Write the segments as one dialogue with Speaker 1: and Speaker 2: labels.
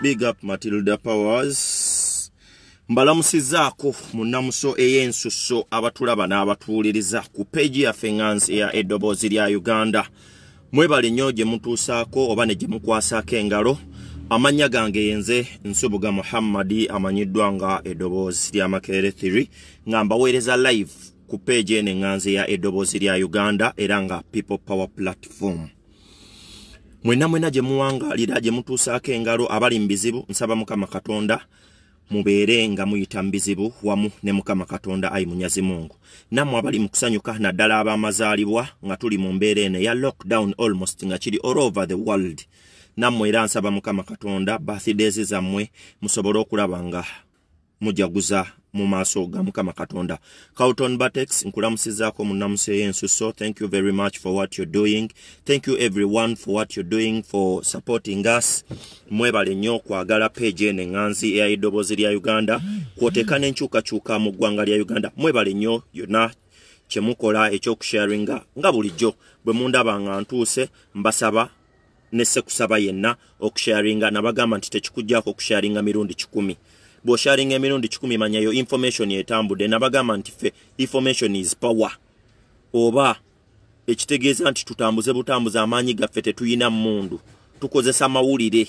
Speaker 1: big up matilda powers mbalamusizaako munnamuso ey'ensusso abatulaba n'abatuuliriza ku peji yaffe ngansi eya eddoboozi lya uganda mwebale nnyo gye mutuusaako oba ne gye mukwasaako engalo amannya gange yenze nsubuga muhammadi amanyiddwa nga eddoboozi lya makerere 3 nga mbaweereza live ku peji eno enganzi eya eddoboozi lya uganda era nga people power platform mwenna mwenna gye muwangaalira gye mutuusaako engalo abali mu bizibu nsaba mukama katonda mubeere nga muyita mu bizibu wamu ne mukama katonda ayi munyazi mungu nammwe abali mu kusanyuka naddala abaamazaalibwa nga tuli mu mbeera eno eya lockdown almost nga kiri all over the world nammwe era nsaba mukama katonda bathidays zammwe musobole okulaba nga mujaguza mu maaso ga mukama katonda calton batex nkulamusizaako munnamuseeyo ensuso thank you very much for what youre doing thank you everyone for what youre doing for supporting us mwebale nnyo okwagala page ene ŋŋanzi eyaidoboozi lya uganda kwoteeka n'enkyukakyuka mu ggwanga lya uganda mwebale nnyo yonna kyemukola ekyokusharinga nga bulijjo bwe mundaba nga ntuuse mbasaba nesse kusaba yenna okusharinga nabagamba nti tekikugjako okusharinga mirundi kikumi bwosyalinga emirundi kikumi manyayo information etambudde nabagamba nti ffe information is power oba ekitegeeza nti tutambuze butambuze amaanyi gaffe tetuyina mundu tukozesa mawulire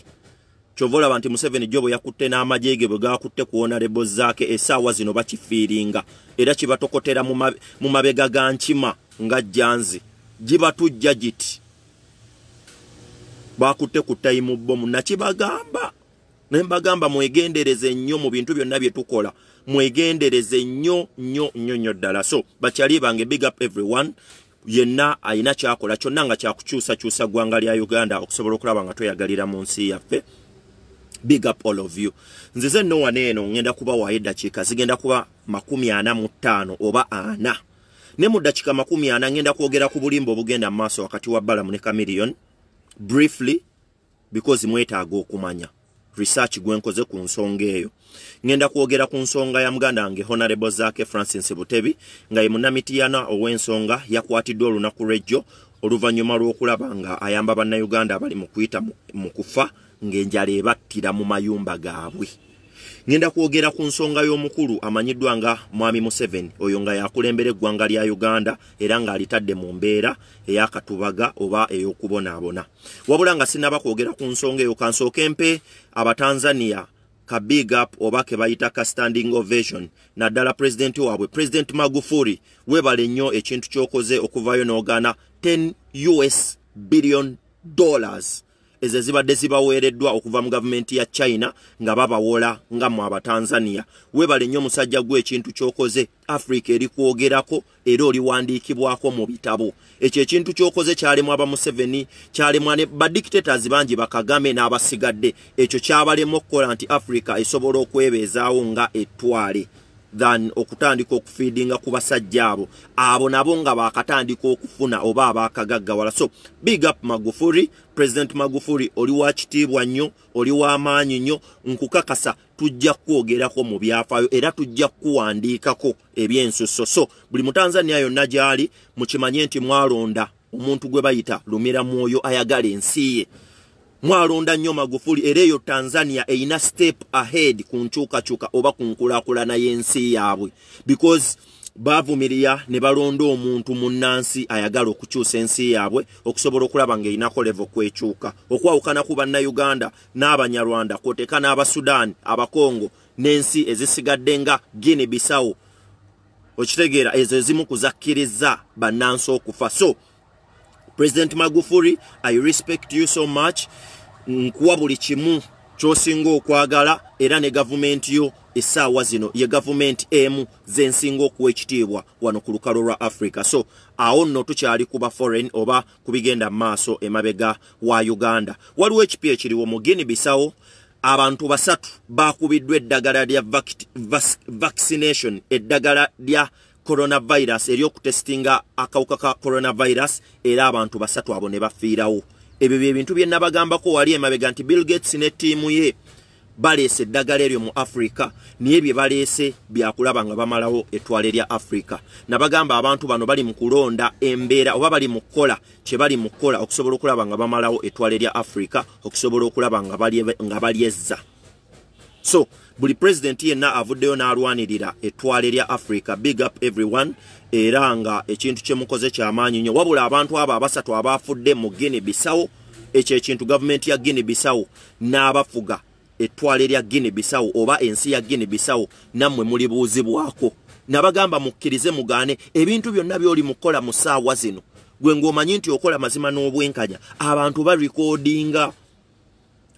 Speaker 1: kyova olaba nti museveni jobo yakutte n'amagye ge bwe gakutte kuwona lebo zaake essaawa zino bakifiiringa era kibatokotera mu mabega ga nkima nga jjanzi gibatujja giti bakutte ku tayimu bomu nakibagamba ne mbagamba mwegendereze nnyo mu bintu byonna bye tukola mwegendereze nnyo nnyo nnyo nnyo ddala so bakyali bange big up everyone yenna alina kyakola kyonna nga kyakukyusakyusa ggwanga lya uganda okusobola okulaba nga tweyagalira mu nsi yaffe big up all of you nzize nowana eno ngenda kuba waayo eddakiika zigenda kuba 45 oba 4 ne mu ddakiika 40 ngenda kwogera ku bulimba obugenda mu maaso wakati wa balamu ne kamiliyon briefly because mwetaaga okumanya research gwenkoze ku nsonga eyo ngenda kwogera ku nsonga ya muganda wange honorable zake francis butebi nga ye munamityana ow'ensonga yakwatiddwa olunaku lwejjo oluvannyuma lw'okulaba nga ayamba bannayuganda abali mu kuyita mu kufa ng'enjala ebattira mu mayumba gaabwe ngenda kwogera ku nsonga y'omukulu amanyiddwa nga mwami museven oyo nga yakulembera eggwanga lya uganda era ng'alitadde mu mbeera eyakatubaga oba ey'okubonaabona wabula nga sinaba kwogera ku nsonga eyo kansooke mpe abatanzania ka big up oba ke bayita ka standing ovation naddala pulezidenti waabwe pulezidenti magufuri webale nnyo ekintu ky'okoze okuvaayo n'ogaana 10 us billion dollars ezezibadde zibaweereddwa okuva mu gavumenti ya china nga babawola nga mu abatanzania weebale nnyo omusajja gw'ekintu ky'okoze africa eri kwogerako era oliwandiikibwako mu bitabo ekyo ekintu ky'okoze kyalemu aba museveni kyalemwa ne badictators bangi bakagame n'abasigadde ekyo kyabalemu okukola nti africa esobola okwebeezaawo nga etwale than okutandika okufiidinga ku basajja abo abo nabo nga baakatandika okufuna oba abaakagaggawala so big up magufuri president magufuri oli wa kitiibwa nnyo oli w'amaanyi nnyo nkukakasa tujja kukwogerako mu byafaayo era tujja kukuwandiikako ebyensusso so buli mutanzania yonna gy'ali mukimanye nti mwalonda omuntu gwe bayita lumira mwoyo ayagala ensi ye mwalonda nnyo magufuli era eyo tanzania erina step ahead ku nkyukakyuka oba ku nkulakulana y'ensi yaabwe because bavumirira ne balonda omuntu munnansi ayagala okukyusa ensi yaabwe okusobola okulaba ng'erinako levo kwekyuka okwawukana ku bannayuganda n'abanyarwanda kwoteeka n'abasudaani abakongo n'ensi ezisigadde nga guinea bisawo okitegeera ezo ezimu kuzakkiriza bannansi okufa so president magufuri i respect you so much nkuwa buli kimu kyosinga okwagala era ne gavumenti yo essaawa zino ye gavumenti emu zensinga okuwa ekitiibwa wano ku lukalo lwa africa so awo nno tukyali kuba foreign oba kubigenda maaso emabega wa uganda waliwo ekipi ekiriwo mugini bisawo abantu basatu bakubiddwa eddagala lya vaccination eddagala lya vac coronavirus eriyokutestinga akawuka ka coronavirus era abantu basatu abo ne bafiirawo ebyo byebintu bye nabagambako wali emabega nti bill gates ne tiimu ye baleese eddagala eryo mu africa niye bye baleese byakulaba nga bamalawo etwale lya africa nabagamba abantu bano bali mu kulonda embeera oba bali mu kkola kye bali mu kkola okusobola okulaba nga bamalawo etwale lya africa okusobola okulaba nga balyezza so buli pulezidenti yenna avuddeyo n'alwanirira ettwale lya africa big up everyone era nga ekintu kyemukoze kyamaanyi nnyo wabula abantu abo abasatu abaafudde mu guine bisawo ekyo ekintu gavumenti ya guine bisawo n'abafuga ettwale lya guine bisawo oba ensi ya guine bisawo nammwe mulibuuzibwako nabagamba mukkirize mugaane ebintu byonna byoli mukukola mu ssaawa zino gwe ng'omanyi nti okola mazima n'obwenkanya abantu barikoodinga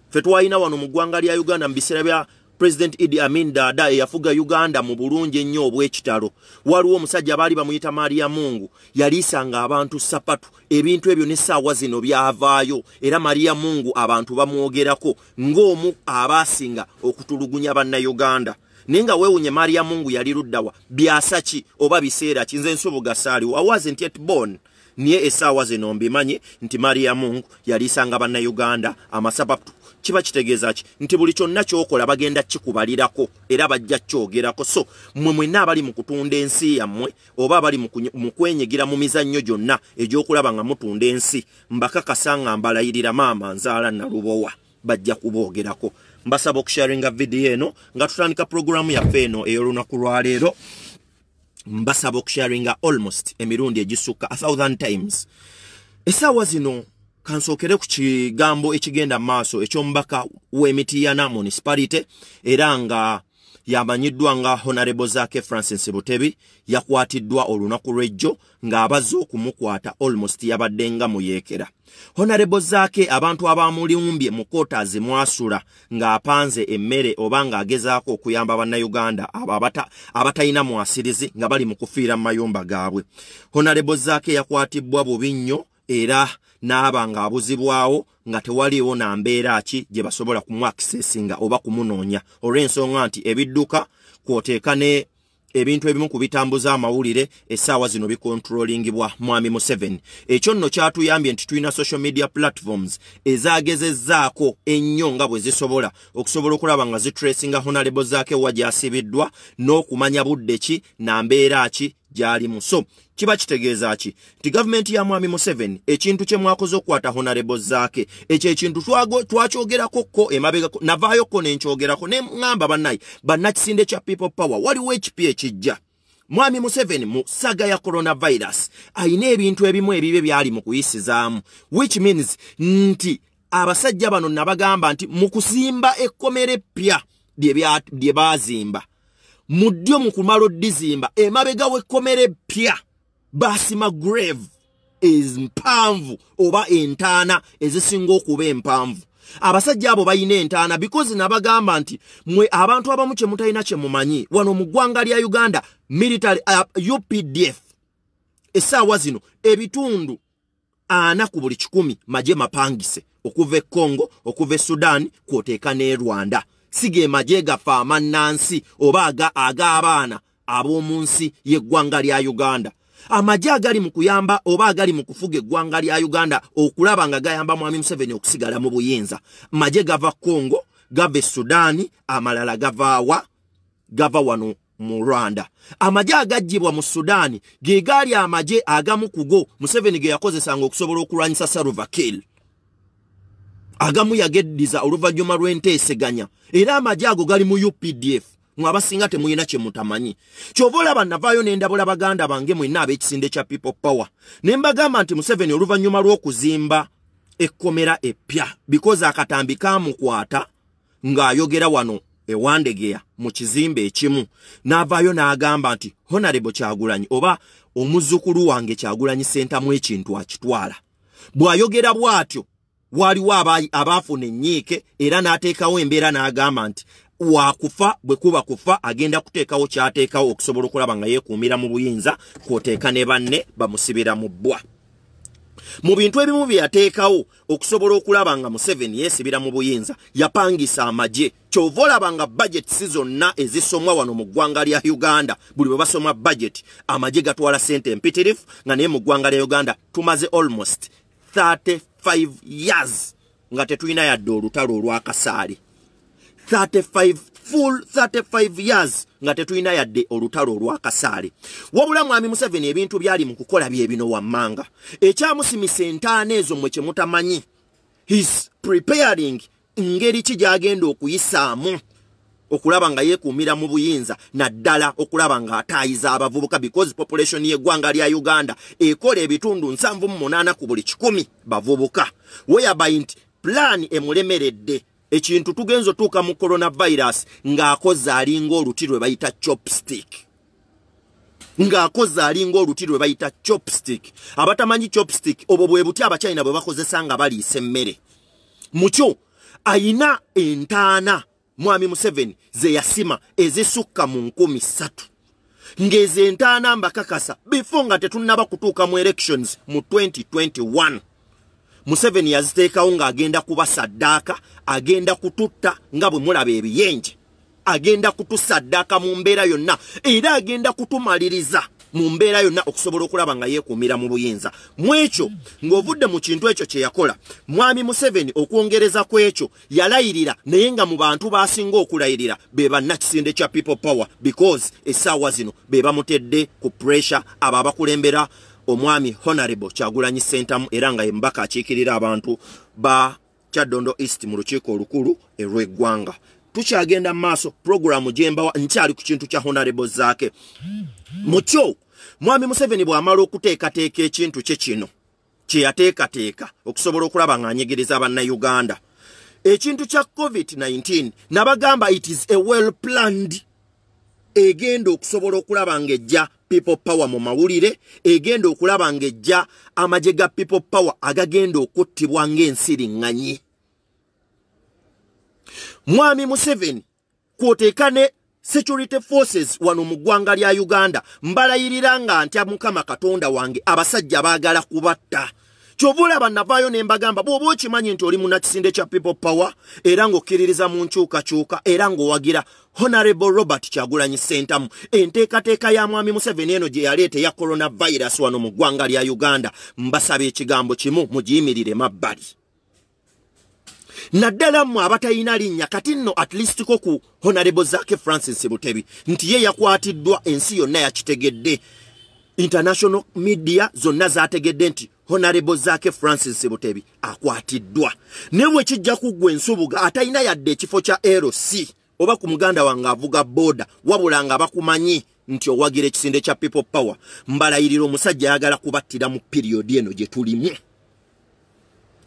Speaker 1: fe twalina wano mu ggwanga lya uganda mu biseera bya president idi amin dada eyafuga uganda mu bulungi ennyo obw'ekitalo waliwo omusajja baali bamuyita maria mungu yaliisanga abantu sapatu ebintu ebyo n'essaawa zino byavaayo era maria mungu abantu bamwogerako ng'omu abaasinga okutulugunya bannayuganda naye nga weewunye maria mungu yali luddawa byasa ki oba biseera ki nze nsubuga saaliwa wasnt yet born niye essaawa zino mbimanyi nti maria mungu yaliisanga bannayuganda amasapatu kiba kitegeeza ki nti buli kyonna kyokola bagenda kikubalirako era bajja kyogerako so mmwe mwenna abali mu kutunda ensi yammwe oba abali mu kwenyegera mu mizannyo gyonna egy'okulaba nga mutunda ensi mbakakasa nga mbalayirira maama nzaala nalubowa bajja kuboogerako mbasaba okusharinga vidiyo eno nga tutandika puloguraamu yaffe eno ey'olunaku lwaleero mbasaba okusharinga almost emirundi egisukka a thousand times essaawa zino kansokere ku kigambo ekigenda maaso ekyomubaka w'emitiyana munisipalite era nga yamanyiddwa nga honarebo zake francis butebi yakwatiddwa olunaku lw'ejjo ng'abazze okumukwata almost yabadde nga muyeekera honarebo zake abantu abamulumbye mu kootaazi mwasula ng'apanze emmere oba ng'agezaako okuyamba bannayuganda abo abatalina mwasirizi nga bali mu kufiira mu mayumba gaabwe honarebo zake yakwatibwa bubi nnyo era n'aba ng'abuzibwawo nga tewaliiwo na mbeera ki gye basobola kumwakisesinga oba kumunoonya olw'ensonga nti ebidduka kw'oteeka ne ebintu ebimu ku bitambuza amawulire essaawa zino bikontrolingibwa mwami mu 7 ekyo nno kyatuyambye nti tulina social media platforms ezagezezzaako ennyo nga bwe zisobola okusobola okulaba nga zitracinga honalebo zaakewa gy'asibiddwa n'okumanya budde ki na mbeera ki gy'alimu so kiba kitegeeza ki nti gavumenti ya mwami museveni ekintu kye mwakoze okukwata honarebo zaake ekyo ekintu twakyogerako ko emabegako navaayokko nenkyogerako neŋamba bannaye bannakisinde kya people power waliwo ekipi ekijja mwami museveni mu saga ya coronavirus ayina ebintu ebimu ebibe byali mu kuyisizaamu which means nti abasajja bano nabagamba nti mu kusimba ekkomera eppya lye baazimba mu ddyo mu kumala oddizimba emabegawo ekkomera eppya baasima grave empanvu oba entaana ezisinga okuba empanvu abasajja abo balina entaana because nabagamba nti mwe abantu abamu kyemutalina kyemumanyi wano mu ggwanga lya uganda military uh, updf essaawa zino ebitundu ana ku buli kikumi maje mapangise okuva e congo okuva e sudan kwoteeka ne rwanda sige maje gafe amannansi oba aga abaana ab'omu nsi y'eggwanga lya uganda amagye agali mu kuyamba oba agali mu kufuga eggwanga lya uganda okulaba nga gayamba mwami museveni okusigala mu buyinza magye gava congo gava e sudaani amalala gavaawa gava wano mu rwanda amagye agaggibwa mu sudaani ge gaali amagye agamu kugo museveni ge yakozesanga okusobola okulwanyisa saruvakil agamu yageddiza oluvannyuma lw'enteeseganya era amagye ago gali mu updf mwabasinga temulina kyemutamanyi kyova olaba navaayo nendabula baganda bange mwenna ab'ekisinde kya people power ne mbagamba nti museveni oluvannyuma lw'okuzimba ekkomera epya bikozi akatambi kaamukwata ng'ayogera wano ewandegeya mu kizimbe ekimu n'avaayo n'agamba nti honarebo kyagulanyi oba omuzzukulu wange kyagulanyi sentamu ekintu akitwala bw'ayogera bw'atyo waaliwo abaafuna ennyiike era n'ateekawo embeera n'agamba nti wakufa bwekuba kufa agenda kuteekawo kyateekawo okusobola okulaba nga yeekuumira mu buyinza kwoteeka ne banne bamusibira mu bbwa mu bintu ebimu bye yateekawo okusobola okulaba nga museveni yeesibira mu buyinza yapangisa amagye kyova olaba nga bajetisi zonna ezisomwa wano mu ggwanga lya uganda buli bwe basoma bajeti amagye gatwala sente empitirifu nga naye mu ggwanga lya uganda tumaze almost 35 years nga tetulina yadde olutalo olwakasaale 35 years nga tetulina yadde olutalo olwakasaale wabula mwami museveni ebintu byali mu kukola byebino wammanga ekyamusimisa entaana ezo mwe kyemutamanyi his preparing ngeri ki gy'agenda okuyisaamu okulaba nga yeekuumira mu buyinza naddala okulaba ng'ataayiza abavubuka because population y'eggwanga lya uganda ekola ebitundu 78 ku buli 1 bavubuka weyabainti plan emulemeredde ekintu tugenza otuuka mu coronavirus ng'akoze alinga oluti lwe bayita chopstick ng'akoze alinga oluti lwe bayita chopstick abatamanyi chopstick obwo bwe buti abachina bwe bakozesa nga baliisa emmere mukyo ayina entaana mwami museveni ze yasima ezisukka mu nkumi ssatu ng'ezo entaana mbakakasa before nga tetunnaba kutuuka mu elections mu 2021 museveni yaziteekawo ng'agenda kuba saddaaka agenda kututta nga bwe mulaba ebiyenje agenda kutusaddaaka mu mbeera yonna era agenda kutumaliriza mu mbeera yonna okusobola okulaba nga yeekuumira mu buyinza mu ekyo ng'ovudde mu kintu ekyo kye yakola mwami museveni okwongereza ku ekyo yalayirira naye nga mu bantu baasinga okulayirira be bannakisinde kya people power because essaawa zino be bamutedde ku puresure abo abakulembera omwami honorable kyagulanyi sentamu era nga ye mbaka akiikirira abantu ba kyaddondo east mu lukiiko olukulu erw'eggwanga tukyagenda mumaaso puroguramu gyembawa nkyali ku kintu kya honorable zaake mukyo mwami museveni bw'amala okuteekateeka ekintu kye kino kyeyateekateeka okusobola okulaba ng'anyigiriza bannayuganda ekintu kya covid-19 nabagamba it is a well planned egenda okusobola okulaba ng'ejja people power mu mawulire egenda okulaba ng'ejja amagye ga people power agagenda okuttibwa ng'ensiriŋŋanyi mwami museveni kwoteeka ne security forces wano mu ggwanga lya uganda mbalayirira nga ntya mukama katonda wange abasajja baagala kubatta kyovaolaba navaayo ne mbagamba bw'oba okimanyi nti oli munakisinde kya people power era ng'okkiririza mu nkyukakyuka era ng'owagira honorable robert kyagulanyi sentamu enteekateeka ya mwami museveni eno gye yaleeta eya coronavirus wano mu ggwanga lya uganda mbasaba ekigambo kimu mugiyimirire mabbali naddala mmwe abatalina linnya kati nno at leastko ku honorable zake francis butebi nti ye yakwatiddwa ensi yonna yakitegedde international media zonna zategedde nti honorable zake francis butebi akwatiddwa ne bwekijja kuggwa ensubuga atalina yadde ekifo kya lc oba ku muganda wange avuga booda wabula nga bakumanyi nti owagira ekisinde kya people power mbalayirira omusajja ayagala kubattira mu piriyodi eno gye tulimu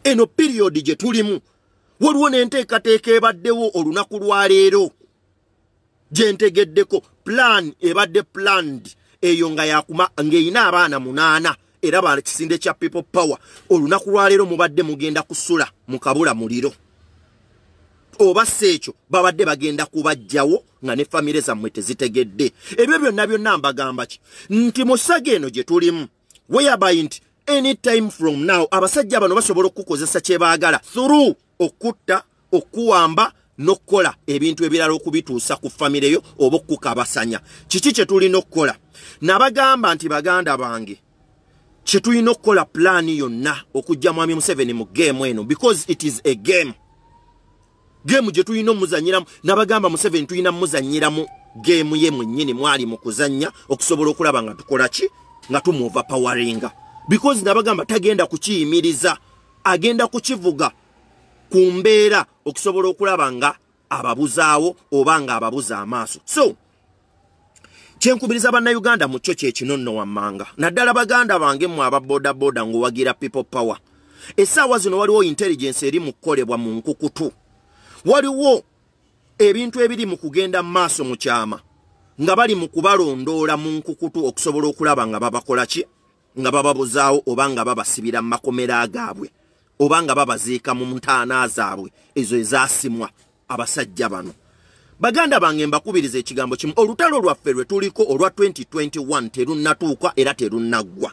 Speaker 1: eno piriyodi gye tulimu waliwo n'enteekateeka ebaddewo olunaku lwaleero gye ntegeddeko plan ebadde planned eyo nga yakuma ng'eyina abaana munaana era ba kisinde kya people power olunaku lwaleero mubadde mugenda kusula mu kabula muliro oba seekyo babadde bagenda kubajjawo nga ne famire zammwe tezitegedde ebyo byonna byonna mbagamba ki nti musage eno gye tulimu weyabay nti anytime from now abasajja bano basobola okukukozesa kye baagala thuru okutta okuwamba n'okukola ebintu ebirala okubituusa ku famire yo oba okukukabasanya kiki kye tulina okukola nabagamba nti baganda bange kye tulina okukola pulaani yonna okujja mwami museveni mu geemu eno because it is a game gemu gye tulina omuzanyiramu n'abagamba museveni tulina muzanyiramu gemu ye mwennyini mwali mu kuzannya okusobola okulaba nga tukola ki nga tumuva poweringa because nabagamba tagenda kukiyimiriza agenda kukivuga ku mbeera okusobola okulaba nga ababuzaawo oba nga ababuza amaaso so kyenkubiriza bannayuganda mu kyo kyekino nno wammanga naddala baganda bange mmwe ababodaboda ng'owagira people power essaawa zino waliwo intelligence eri mu kukolebwa mu nkukutu waliwo ebintu ebiri mu kugenda mu maaso mu kyama nga bali mu kubalondoola mu nkukutu okusobola okulaba nga babakola ki nga bababuzaawo oba nga babasibira mu makomera gaabwe oba nga babaziika mu ntaana zaabwe ezo ezaasimwa abasajja bano baganda bange mbakubiriza ekigambo kimu olutalo lwaffe lwe tuliko olwa 2021 terunnatuuka era terunnaggwa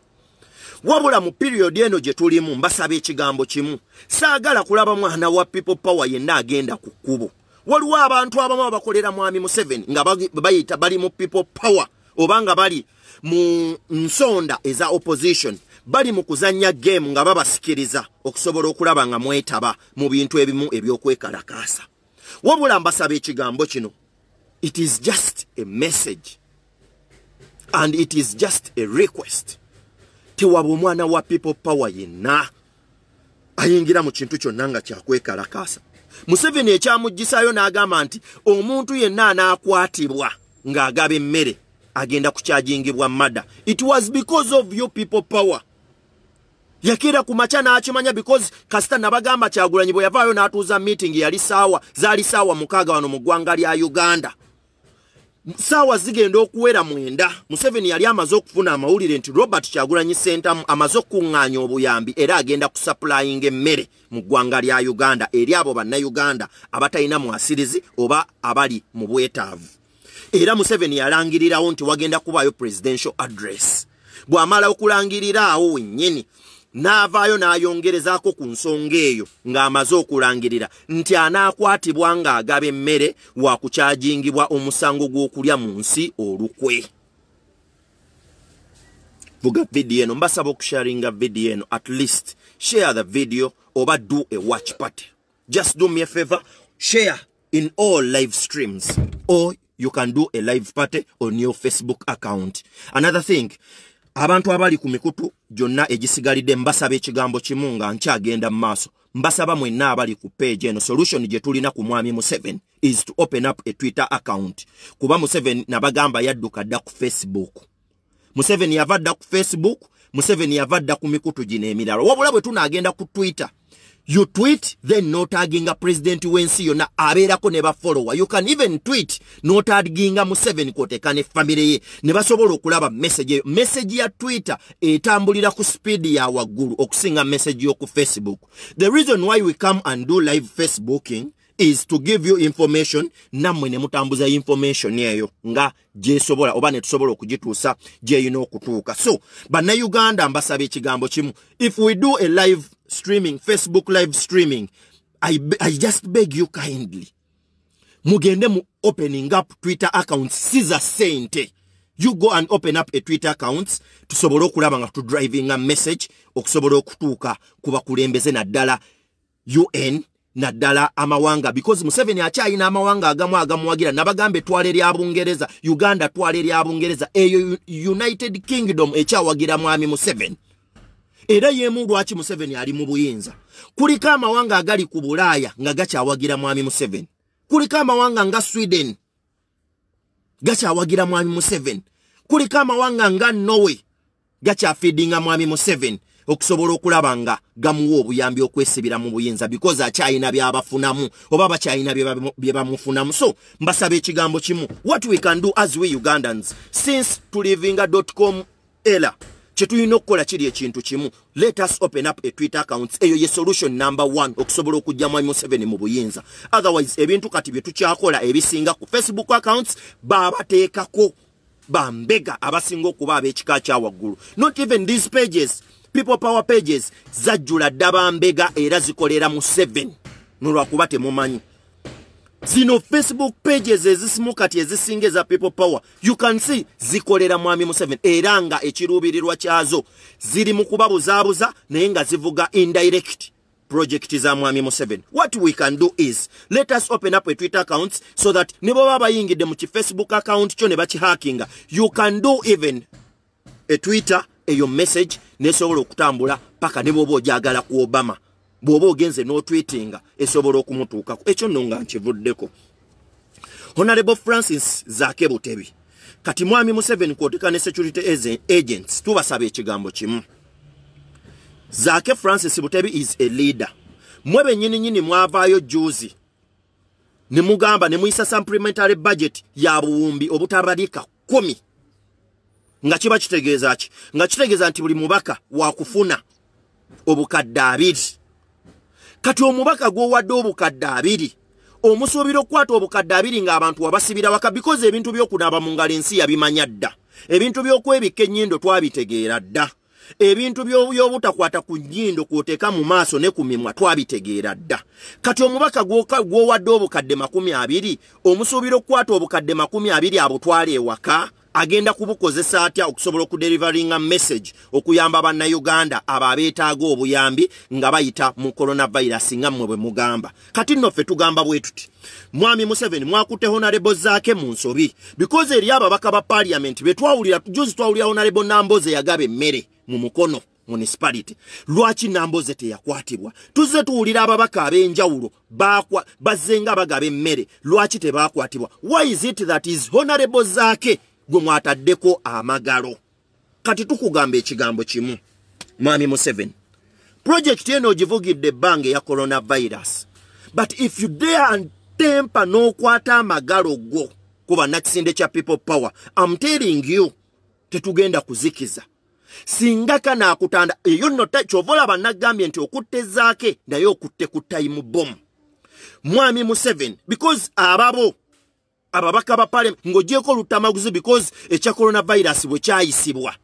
Speaker 1: wabula mu piriyodi eno gye tulimu mbasaba ekigambo kimu saagala kulaba mwana wa people power yenna agenda ku kkubo waliwo abantu abamu abakolera mwami mu seven nga bayita bali mu people power oba nga bali mu nsonda eza opposition bali mu kuzannya gemu nga babasikiriza okusobola okulaba nga mwetaba mu bintu ebimu ebyokwekalakaasa wabula mbasaba ekigambo kino it is just a message and it is just a request tewaba omwana wa people power yenna ayingira mu kintu kyonna nga kyakwekalakasa museveni ekyamugisayo n'agamba nti omuntu yenna anaakwatibwa ng'agaba emmere agenda kukyajingibwa madda it was because of you people power yakeera ku makya n'akimanya because kasita nabagamba kyagulanyi bwe yavaayo n'atuuza meeting yali saawa zaali saawa mukaaga wano mu ggwanga lya uganda saawa zigenda okuwera mwenda museveni yali amaze okufuna amawulire nti robert kyagulanyi sentamu amaze okukuŋŋaanya obuyambi era agenda kusapulayinga emmere mu ggwanga lya uganda eri abo bannayuganda abatalina mwasirizi oba abali mu bwetaavu era museveni yalangirirawo nti wagenda kubaayo presidential address bw'amala okulangirira awo wennyini n'avaayo n'ayongerezaako ku nsonga eyo ng'amaze okulangirira nti anaakwatibwa ng'agaba emmere wakukyajingibwa omusango gw'okulya mu nsi olukwe vuga vidiyo eno mbasaba okusharinga vidiyo eno at least share the video oba do a watch party just do me a favor share in all live streams or you can do a live party on your facebook account another thing abantu abali ku mikutu gyonna egisigalidde mbasaba ekigambo kimu nga nkyagenda mu maaso mbasaba mwenna abali ku page eno solution gye tulina ku mwami mu 7 is to open up a twitter account kuba mu 7 nabagamba yadduka dda ku facebook mu 7 yava dda ku facebook mu 7 yava dda ku mikutu gino emirala wabula bwe tunaagenda ku twitter you tweet then notaginga president wensi yonna abeerako ne bafollowa you can even tweet notaginga mu seven koteeka ne famire ye ne basobola okulaba message eyo message ya twitter etambulira ku speedi ya waggulu okusinga message yoku facebook the reason why we come and do live facebooking is to give you information nammwe ne mutambuza information eyo nga gyesobola oba netusobola okugituusa gyeyina okutuuka so bannayuganda mbasaba ekigambo kimu if we do a live streaming facebook live streaming i, I just beg you kindly mugende mu opening up twitter accounts siza sente you go and open up a twitter accounts tusobole okulaba nga tudrivinga message okusobola okutuuka ku bakulembeze naddala un naddala amawanga because museveni akyayina amawanga agamu agamuwagira nabagambe etwala erya bungereza uganda twala erya bungereza eyo united kingdom ekyawagira mwami museveni era yemu lwaki museveni ali mu buyinza kuliko amawanga agali ku bulaaya nga gakyawagira mwami museveni kuliko amawanga nga sweden gakyawagira mwami museveni kuliko amawanga nga norway gakyafiddinga mwami museveni okusobola okulaba nga gamuwa obuyambi okwesibira mu buyinza because akyayina byabafunamu oba bakyayina bye bamufunamu so mbasaba ekigambo kimu what we can do as we ugandans since tulivinga com ela kyetulina okukola kiri ekintu kimu let us open up atwitter accounts eyo ye solution number one okusobola okugjamu imu 7 mu buyinza otherwise ebintu kati byetukyakola ebisinga ku facebook accounts babateekako bambega abasinga okuba ab'ekika kya waggulu not even these pages people power pages zajjula ddabambega era zikolera mu 7 nolwakuba temumanyi zino facebook pages ezisimu kati ezisinga eza people power you can see zikolera mwami mu 7 era nga ekiruubirirwa kyazo ziri mu kuba buzaabuza naye nga zivuga indirect project za mwami mu 7 what we can do is let us open up a twitter account so that ne bwe baba yingidde mu kifacebook account kyo ne bakihackinga you can do even a twitter eyo message nesobola okutambula paka ne bwoba ojagala ku obama bwoba ogenze notwitinga esobola okumutuukako ekyo nno nga nkivuddeko honorable francis zaake butebi kati mwami museveni kwoteka ne security agents tubasaba ekigambo kimu zaake francis butebi is a leader mwe benyininyini mwavaayo juzi ne mugamba ne muyisa supplementary budget ya buwumbi obutabalika kumi nga kiba kitegeeza ki nga kitegeeza nti buli mubaka wakufuna obukadde abiri kati omubaka gwowadde obukadde abiri omusuubira okukwata obukadde abiri ng'abantu wabasibira waka bikozi ebintu by'okunaaba mu ngalo ensi yabimanya dda ebintu by'okwebika ennyindo twabitegeera dda ebintu by'obutakwata ku nnyindo kw'oteeka mu maaso ne ku mimwa twabitegeera dda kati omubaka gw'owadde obukadde makumi abiri omusuubira okukwata obukadde makumi abiri abutwala ewaka agenda kubukozesa atya okusobola okuderivaringa message okuyamba bannayuganda abo abeetaaga obuyambi nga bayita mu coronavirus nga mmwe bwe mugamba kati nno ffe tugamba bwe tuti mwami museveni mwakutte honarebozaake mu nsobi bikozi eri ababaka ba paliamenti be twawulira juzi twawulira honarebo namboze yagaba emmere mu mukono munisipality lwaki namboze teyakwatibwa tuzze tuwulira ababaka ab'enjawulo bazzenga bagaba emmere lwaki tebakwatibwa why is it that is honarebo zaake gwe mwataddeko amagalo kati tukugamba ekigambo kimu mwami museven projekiti eno ogivugidde ebbanga eya coronavirus but if you dare and temper n'okwata amagalo go kuba nakisinde kya people power amtering you tetugenda kuzikiza singaka nakutanda eyo nnokyova olaba nagambye nti okutta ezaake naye okutte ku time bomu mwami museven because ababo ababaka ba parliament ngojeko olutamaguzi because echa coronavirus bwe kyayisibwa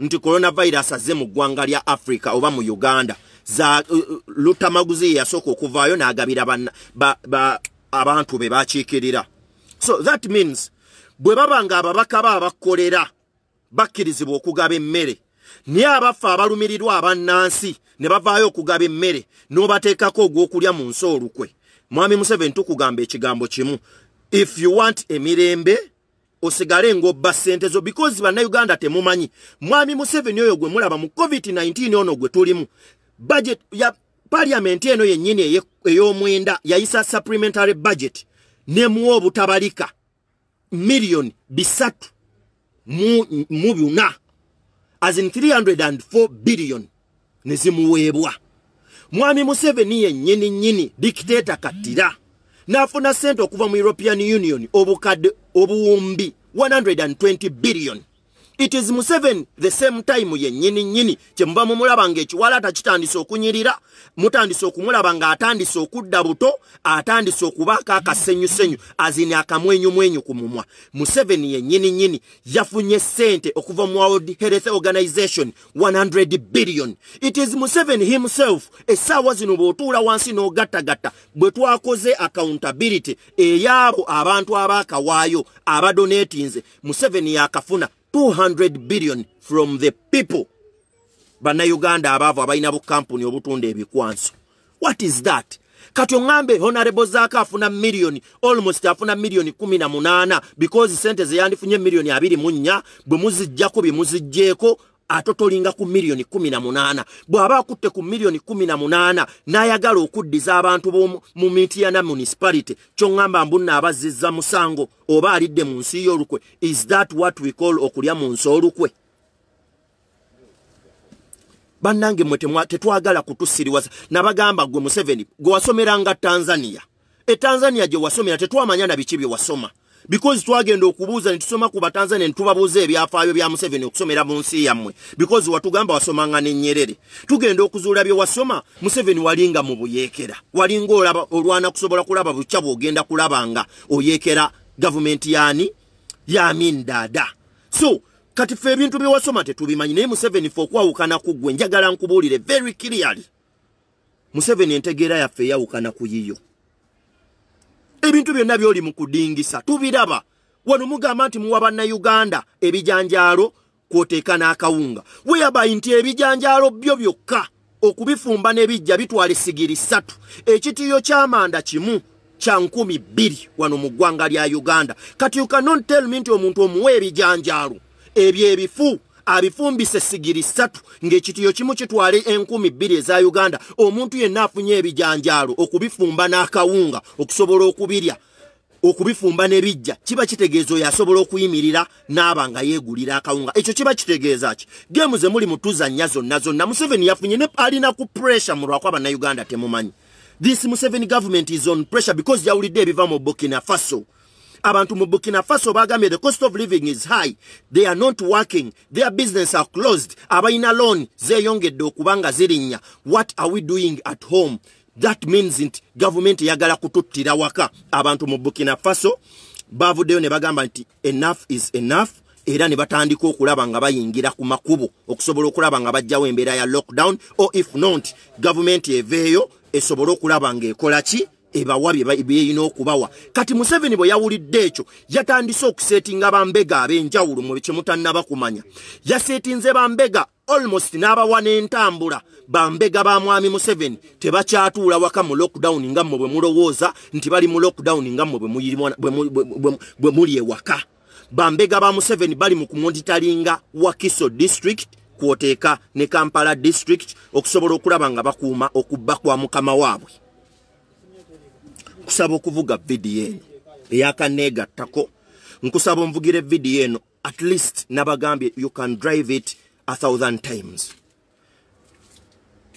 Speaker 1: nti coronavirus azze mu ggwanga lya africa oba mu uganda za uh, uh, lutamaguzi yasooka okuvaayo n'agabira abantu be bakiikirira so that means bwe baba nga ababaka ba abakkolera bakkirizibwa okugaba emmere naye abaffe abalumirirwa abannansi ne bavaayo okugaba emmere n'obateekako ogw'okulya mu nsi olukwe mwami museveni tukugamba ekigambo kimu if you want emirembe osigale ngaobba ssente zo because bannayuganda temumanyi mwami museveni oyo gwe mulaba mu covid-19 ono gwe tulimu budget ya paliamenti eno yennyini ey'omwenda yayisa supplementary budget nemuwa obutabalika milliyoni bisatu mu byuna asin 304 billion ne zimuweebwa mwami museveni yennyini nnyini dictator kattira mm -hmm n'afuna sente okuva mu european union obukadde obuwumbi 120 billion it is museveni the same time yennyini nyini kyemuba mumulaba ngaekiwalaata kitandise okunyirira mutandise okumulaba ngaatandise okudda buto atandise okubaako akasenyusenyu azini akamwenyumwenyu ku mumwa museveni yennyini nyini yafunye sente okuva mu world health organization 100 billion it is museveni himself essaawa zino bw'otuula wansi n'ogattagatta bwe twakoze accountability eyaabo abantu abaakawaayo abadoneetinze museveni yakafuna 200 billion from the people bannayuganda abaavu abalina bukampuni obutunda ebikwanso what is that kati oŋambe honarebo zaako afuna miliyoni almost afuna miliyoni 18 because sente zeyandifunye miliyoni 24 bwe muziggyako bye muziggyeeko atotolinga ku miliyoni kumi na munaana bw'aba akutte ku miliyoni kumi na munaana n'ayagala okuddiza abantu mu miti yana munisipality kyoŋŋamba mbunna abazizza musango oba alidde mu nsi y'olukwe is that what we call okulya mu nsi olukwe bannange mmwe tetwagala kutusiriwaza nabagamba gwe museveni gwe wasomeranga tanzania etanzania gye wasomera tetwamanya na biki bye wasoma because twagenda okubuuza ne tusoma ku batanzania ne tubabuuza ebyafaayo bya museveni okusomera mu nsi yammwe because watugamba wasomanga nenyerere tugenda okuzuula bye wasoma museveni walinga mu buyeekera walinga olaba olwana kusobola kulaba bukya bwogenda kulaba nga oyeekera gavumenti yaani yamindaada so kati ffe ebintu bye wasoma tetubimanyi naye museveni fe okwawukana ku gwe njagala nkubuulire very clearly museveni entegeera yaffe eyawukana ku yiyo ebintu byonna byoli mu kudingisa tubiraba wano mugamba nti muwa bannayuganda ebijanjaalo kwoteeka n'akawunga weyabayi nti ebijanjaalo byo byokka okubifumba n'ebijja bitwala essigiri ssatu ekitiiyo ky'amanda kimu kya nkumi bbiri wano mu ggwanga lya uganda kati you cannot tell me nti omuntu omuwa ebijanjaalo ebyo ebifu alifumbisa essigiri ssatu ng'ekitiyo kimu kitwale enkumi bbiri eza uganda omuntu yenna afunye ebijanjaalo okubifumba n'akawunga okusobola okubirya okubifumba nebijja kiba kitegeeza oyo asobola okuyimirira naaba nga yeegulira akawunga ekyo kiba kitegeeza ki gemu ze muli mutuzanya zonna zonna museveni yafunye alina ku puresure mu lwakuba bannauganda temumanyi this museveni gavument is on pressure because yawulidde ebiva mu burkina faso abantu mu burkina faso bagambye the cost of living is high they are not working their business are closed abalina loan zeeyongedde okubanga zirinnya what are we doing at home that means nti gavumenti eyagala kututtira waka abantu mu burkina faso bavuddeyo ne bagamba nti enough is enough era ne batandika okulaba nga bayingira ku makubo okusobola okulaba nga bajjawo embeera ya lockdown or if not gavumenti eveeyo esobole okulaba ng'ekola ki ebawabye byeyina okubawa kati museveni bwe yawulidde ekyo yatandise okuseetinga bambega ab'enjawulo mu kyemutannaba kumanya yaseetinze bambega almost n'abawa n'entambula bambega ba mwami museveni tebakyatuula waka mu lockdown nga mmwe bwe mulowooza nti bali mu lockdown nga mmwe bwe muli ewaka bambega ba museveni bali mu kumonditalinga wakiso district kwoteeka ne kampala district okusobola okulaba nga bakuuma okubba kwa mukama waabwe nkusaba okuvuga vidiyo eno eyakaneegattako nkusaba omuvugire vidiyo eno at least nabagambye you can drive it a thousand times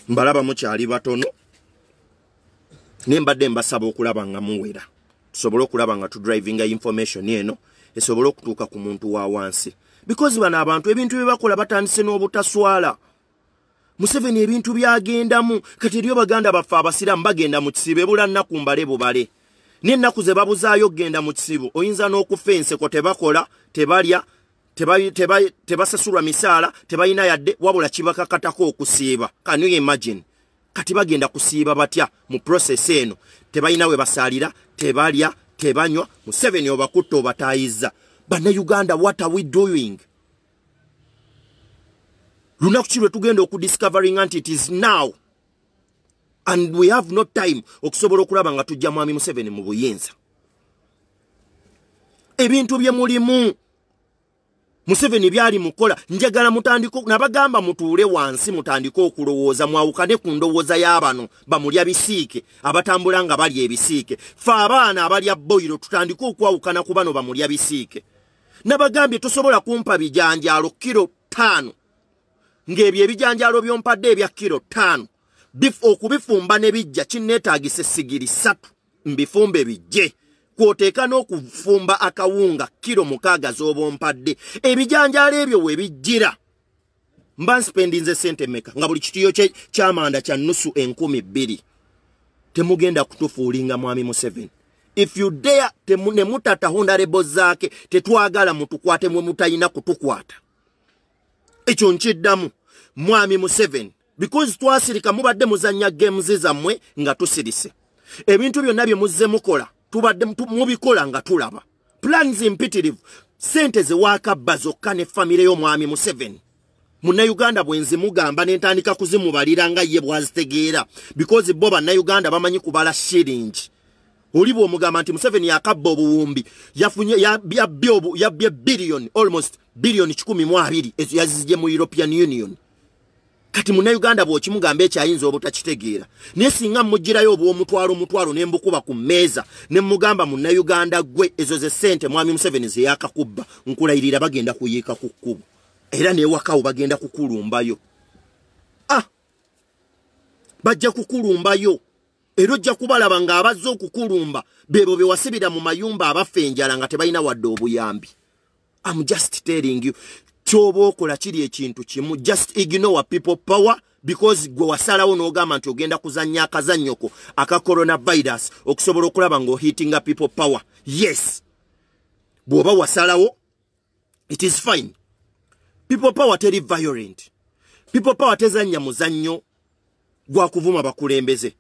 Speaker 1: mbalaba mukyali batono naye mbadde mbasaba okulaba nga muwera tusobole okulaba nga tudrivinga information eno esobole okutuuka ku muntu wa wansi because bano abantu ebintu bye bakola batandise n'obutaswala museveni ebintu byagendamu kati eriyo baganda baffe abasiramu bagenda mu kisibo ebula nnaku mbale bubale n'ennaku ze babuzaayo okgenda mu kisibo oyinza n'okufa enseko tebakola tebalya tebasasulwa misaala tebalina yadde wabula kibakakatako okusiiba kanyo imagine kati bagenda kusiiba batya mu prosesi eno tebalina we basaalira tebalya tebanywa museveni obakutta obataayizza bannayuganda what are we doing lunaku ki lwetugenda okudiscoveringa nti it is now and we have no time okusobola okulaba nga tujja mwami museveni mu buyinza ebintu bye mulimu museveni byali mukola njagala mutandike nabagamba mutuule wansi mutandike okulowooza mwawukane ku ndowooza y'abano bamulya bisiike abatambula nga balya ebisiike fe abaana abalya boyiro tutandike okwawukana ku bano bamulya bisiike nabagambye tosobola kumpa bijanjaalo kiro ttaano ng'ebyo ebijanjaalo by'ompadde ebya kiro ttaano okubifumba ne bijja kinneetaagisa essigiri ssatu mbifumbe bijje kwoteeka n'okufumba akawunga kiro mukaaga z'oba ompadde ebijanjaalo ebyo we bijjira mba nsipendinze sente meka nga buli kituyo kyamanda kya nnusu enkumi bbiri temugenda kutufuulinga mwami museven if you dare ne mutatahondalebo zaake tetwagala mutukwate mwe mutalina kutukwata ekyo nkiddamu mwami mu 7 because twasirika mubadde muzanya games zammwe nga tusirise ebintu byonna bye muzze mukola tubadde mubikola nga tulaba plans impitirivu sente zewaakabba zokka ne famire y'omwami mu 7 munnayuganda bwenzimugamba nentandika kuzimubalira nga ye bwazitegeera because bo bannayuganda bamanyi kubala shiringi oli bwomugamba nti museveni yakabba obuwumbi yabbye ebiriyoni almost bilioni kikumi mu abiri ezyazizje mu european union kati munnayuganda bw'okimugamba ekyayinza oba otakitegeera naye singa mmugirayo obw'omutwalo omutwalo ne mbukuba ku mmeeza ne mmugamba munnayuganda gwe ezo ze ssente mwami museveni zeyakakubba nkulayirira bagenda kuyiika ku kkubo era neewakawo bagenda kukulumbayo ah bajja kukulumbayo era ojja kubalaba ng'abazze okukulumba beebo bewasibira mu mayumba abaffe enjala nga tebalina wadde obuyambi I'm just telling you. Chobo kula chiri echintu chimu. Just ignore what people power. Because gwe wasala ono ogamba nti ogenda kuzanya akazanyoko aka coronavirus okusobola okulaba ngo hitinga people power. Yes. Bw'oba wasalawo, it is fine. People power teri violent. People power tezanya muzanyo gwa kuvuma bakulembeze.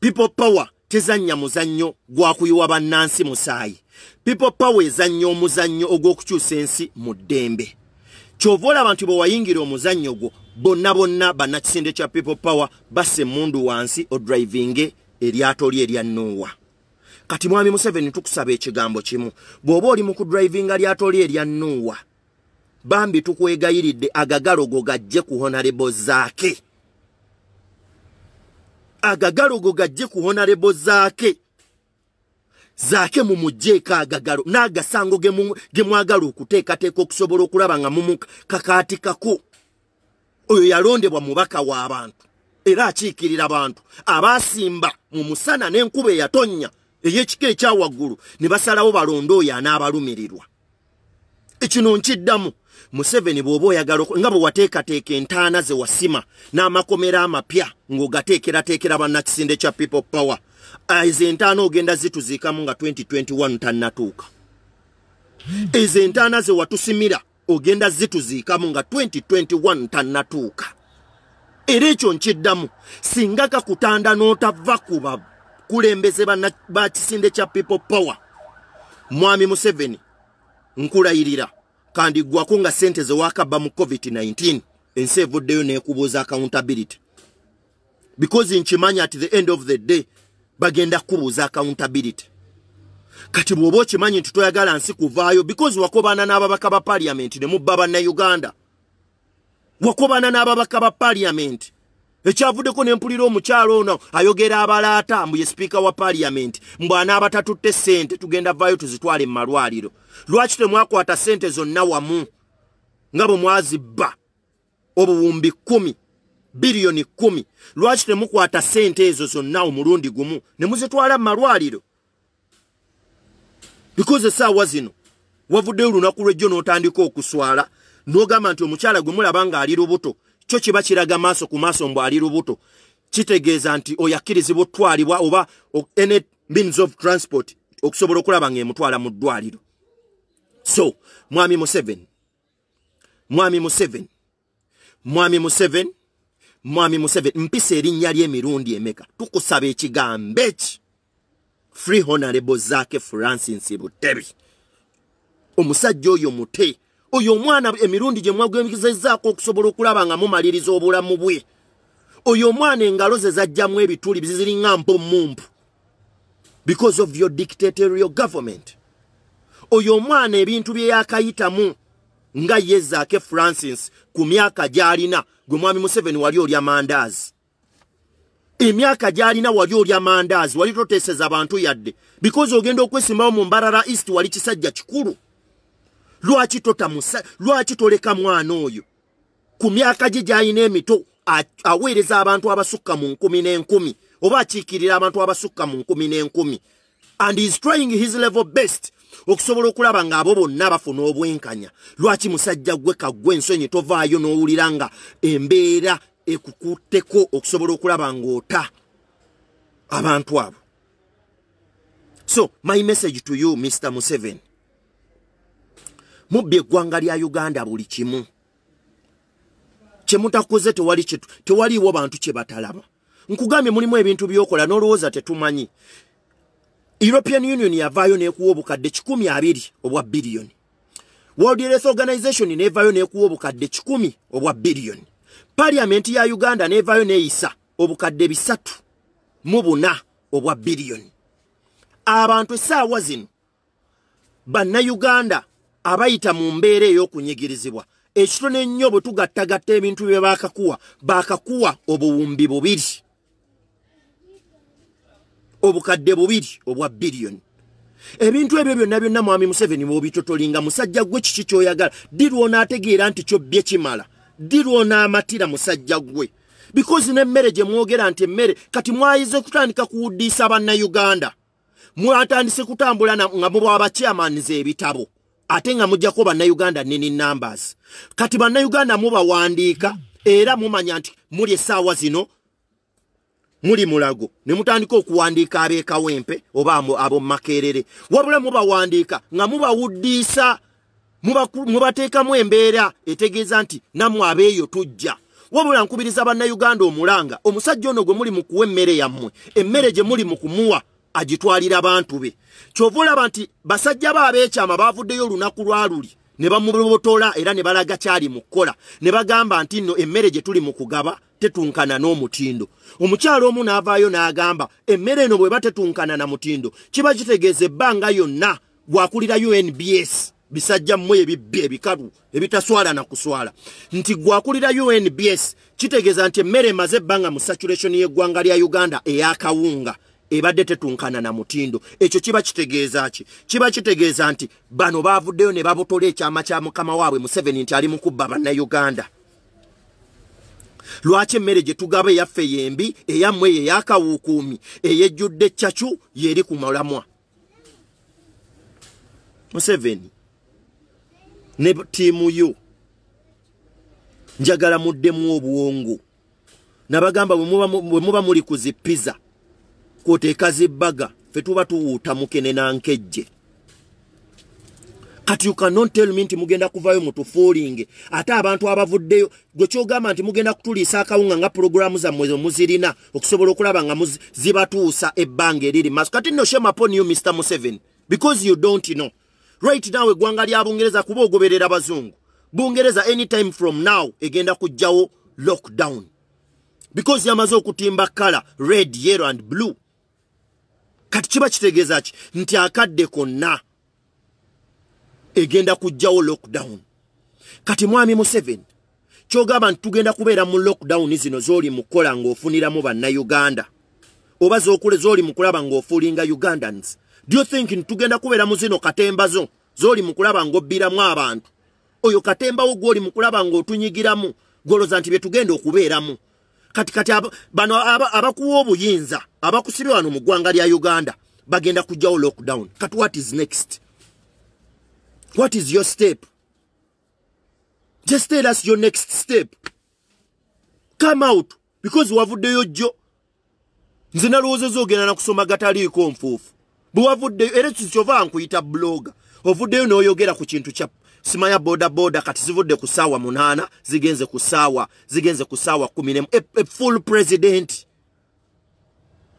Speaker 1: People power tezanya muzannyo gwakuyiwa bannansi musaayi people power ezannya omuzannyo ogw'okukyusa ensi mu ddembe kyova olaba nti bwe wayingira omuzannyo gwo bonna bonna bannakisinde kya people power basse emmundu wansi odrivinge eryato lye erya nowa kati mwami museveni tukusaba ekigambo kimu bw'oba oli mu kudrivinga lyato lye erya nowa bambi tukwegayiridde agagalo go gajje ku honarebo zaake agagalo go gajje ku honarebo zaake zaake mumujjeeko agagalo n'agasango gemwagala okuteekateeka okusobola okulaba nga mumukakaatikako oyo yalondebwa mubaka w'abantu era akiikirira abantu abaasimba mu musana n'enkuba eyatonnya ey'ekika ekya waggulu ne basalawo balonde oyo anaabalumirirwa ekino nkiddamu museveni bw'oba oyagala nga bwe wateekateeka entaana ze wasima n'amakomero amapya ng'ogateekerateekera bannakisinde kya people power ezo entaana ogenda zituziikamu nga 2021 tannatuuka ezo entaana ze watusimira ogenda zituziikamu nga 2021 tannatuuka era ekyo nkiddamu singa kakutanda n'otava ku bakulembeze ba kisinde kya people power mwami museveni nkulayirira kandi gwako nga ssente zewakabba mu covid-19 ensi evuddeyo nekubuuza accountability because nkimanyi at the end of the day bagenda kukubuuza accountability kati bw'oba okimanyi nti toyagala nsi kuvaayo because wakobaana n'ababaka ba paliamenti ne mubba bannayuganda wakobaana n'ababaka ba paliamenti ekyavuddeko nempulira omukyalo ono ayogera abalaata mbuye sipiika wa paliament mbwanaaba tatutte sente tugenda vayo tuzitwale mu malwaliro lwaki temwakwata sente zonna wamu nga bwe mwazibba obuwumbi kumi biriyoni kumi lwaki temukwata sente ezo zonna omulundi gumu ne muzitwala mu malwaliro bikoze esaawa zino wavuddeyo olunaku lwejjo n'otandika okuswala n'ogamba nti omukyala gwe mulaba ng'ali lubuto kyo kiba kiraga maaso ku maaso mbw ali lubuto kitegeeza nti oyakkirizibwa otwalibwa oba n means of transport okusobola okulaba nga emutwala mu ddwaliro so mwami mu 7 mwami mu 7 mwami mu 7 mwami mu 7 mpisa erinnya ly'emirundi emeka tukusaba ekigambo eki free honorable zaake francinsibutebi omusajja oyo mute oyo omwana emirundi gye mwagwemikizezzaako okusobola okulaba nga mumaliriza obulamu bwe oyo omwana engalo ze zajjamu ebituli biziringa mpommumpu because of your dictatorial government oyo omwana ebintu bye yakayitamu nga yezaake francis ku myaka gy'alina gwe mwami museveni wali olya mandaazi emyaka gy'alina wali olya mandaazi wali toteeseza bantu yadde because ogenda okwesimbawo mu mbalala east wali kisajja kikulu lwaki totamusa lwaki toleka mwana oyo ku myaka gye gyayina emito aweereza abantu abasukka mu nkumi n'enkumi oba akiikirira abantu abasukka mu nkumi n'enkumi and is trying his level best okusobola okulaba ngaabo bonna bafuna obwenkanya lwaki musajja gwe kagwe ensonyi tovaayo n'owulira nga embeera ekukutteko okusobola okulaba ng'ota abantu abo so my message to you mr museveni mubbi eggwanga lya uganda buli kimu kyemutakoze tewaliiwo bantu kye batalaba nkugambye mulimu ebintu byokola n'olowooza tetumanyi european union yavaayo n'ekuwa obukadde 12 obwa biliyoni world health organization n'evaayo n'ekuwa obukadde 1 obwa biliyoni paliamenti ya uganda n'evaayo n'eyisa obukadde 3 mu 4 obwa biliyoni abantu essaawa zino bannayuganda abayita mu mbeera ey'okunyigirizibwa ekitone ennyo bwe tugattagatta ebintu bye baakakuwa baakakuwa obuwumbi bubiri obukadde bubiri obwa biliyoni ebintu ebyo byonna byonna mwami museveni bobitotolinga musajja gwe kiki ky'oyagala ddi lwonaategeera nti kyobbye kimala ddi lwonaamatira musajja gwe bikozi n'emmere gye mwogera nti emmere kati mwayize kutandika kuwuddiisa bannayuganda mwatandise kutambula nga mubwa abakyamaaniza ebitabo ate nga mujjako bannayuganda nini numbers kati bannayuganda mubawandiika era mumanya nti muli esaawa zino muli mulago ne mutandika okuwandiika abeekawempe oba abomumakeerere wabula mubawandiika nga mubawuddiisa mubateekamu embeera etegeeza nti nammwe abeeyo tujja wabula nkubiriza bannayuganda omulanga omusajja ono gwe muli mu kuwa emmere yammwe emmere gye muli mu kumuwa agitwalira abantu be kyovaolaba nti basajja baabekyama baavuddeyo olunaku lwaluli ne bamubotola era ne balaga kyali mu kkola ne bagamba nti nno emmere gye tuli mu kugaba tetunkana n'omutindo omukyala omu n'avaayo n'agamba emmere eno bweba tetunkana na mutindo kiba kitegeeza ebbanga yonna bwakulira unbs bisajja mmwe ebibbi ebikalu ebitaswala na kuswala nti gwakulira unbs kitegeeza nti emmere emaze ebbanga mu saturation y'eggwanga lya uganda eyakawunga e ebadde tetunkana na mutindo ekyo kiba kitegeeza ki kiba kitegeeza nti bano baavuddeyo ne babutola ekyama kya mukama waabwe museveni nti ali mukubba bannayuganda lwaki emmere gye tugaba eyaffe yembi eyammwe yeyakawuukuumi eyejjudde cacu yeri ku mulamwa museveni ne tiimu yo njagala muddemu obwongo nabagamba bwe muba muli ku zipiza koteeka zebbaga fe tuba tuwuuta mukene nankejje kati you cannot tell me nti mugenda kuvayo mutufuulinge ate abantu abavuddeyo gwe kyogamba nti mugenda kutuliisa akawunga nga pulogulaamu zammwe zomuzirina okusobola okulaba nga zibatuusa ebbanga eriri maaso kati nno shemapon you mr museven because you don't know right now eggwanga lya bungereza kuba ogoberera abazungu bungereza anytime from now egenda kugjawo lockdown because yamaze okutimba kala red yero and blue kati kiba kitegeeza ki nti akadde konna egenda kugjawo lockdown kati mwami museveni kyogamba nti tugenda kubeera mu lockdown zino z'oli mukukola ng'ofuniramu bannayuganda oba z'oli mukulaba ng'ofuulinga ugandans do think nti tugenda kubeera mu zino katembazo z'oli mukulaba ng'obbiramu abantu oyo katembawo gw'oli mukulaba ng'otunyigiramu gw'oloza nti bye tugenda okubeeramu katikati bano abakuwa aba obuyinza abakusibe wano mu ggwanga lya uganda bagenda kujjawo lockdown kati what is next what is your step just tell us your next step come out because wavuddeyo jjo nze nalowoozezza ogenda nakusoma gataliiko nfuufu bwe wavuddeyo era kyova nkuyita bloga ovuddeyo n'oyogera ku kintu kya simaya boda boda kati zivude kusawa munana zigenze kusawa zigenze kusawa 10 e, e full president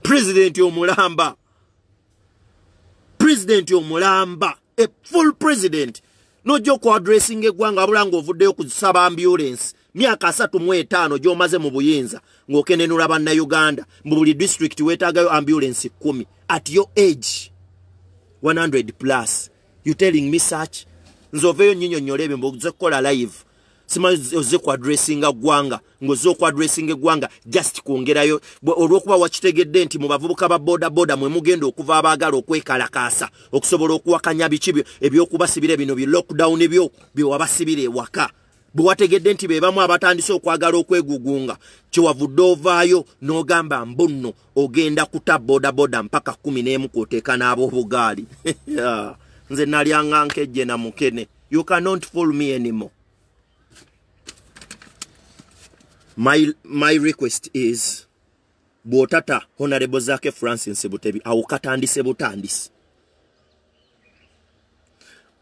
Speaker 1: president yomulamba president yomulamba e full president nojo ku addressing egwanga abulango ovude okusaba ambulance miaka 3 mwe 5 jo maze mu buyinza ngokene nula banna Uganda mbuli district wetagayo ambulance 10 at your age 100 plus you telling me such nze oveeyo nyinyonyola ebyo mbaoze kukola live simanyi oze kuadressinga ggwanga ngaoze okuadressinga eggwanga just kwongerayo olwokuba wakitegedde nti mubavubuka ba bodaboda mwe mugenda okuva abaagala okwekalakaasa okusobola okuwakanya biki ebyokubasibira bino bi lockdown byo byewabasibira ewaka bwe wategedde nti bebamu abatandise okwagala okwegugunga kyewavudde ovaayo n'ogamba mbunno ogenda kuta bodaboda mpaka kumi n'emu kwoteeka n'ab'obugaali yeah. nze nalyanga nkejje na mukene you cannot fool me anymore my, my request is bwotata honarebo zake francis butebi awukatandise butandisi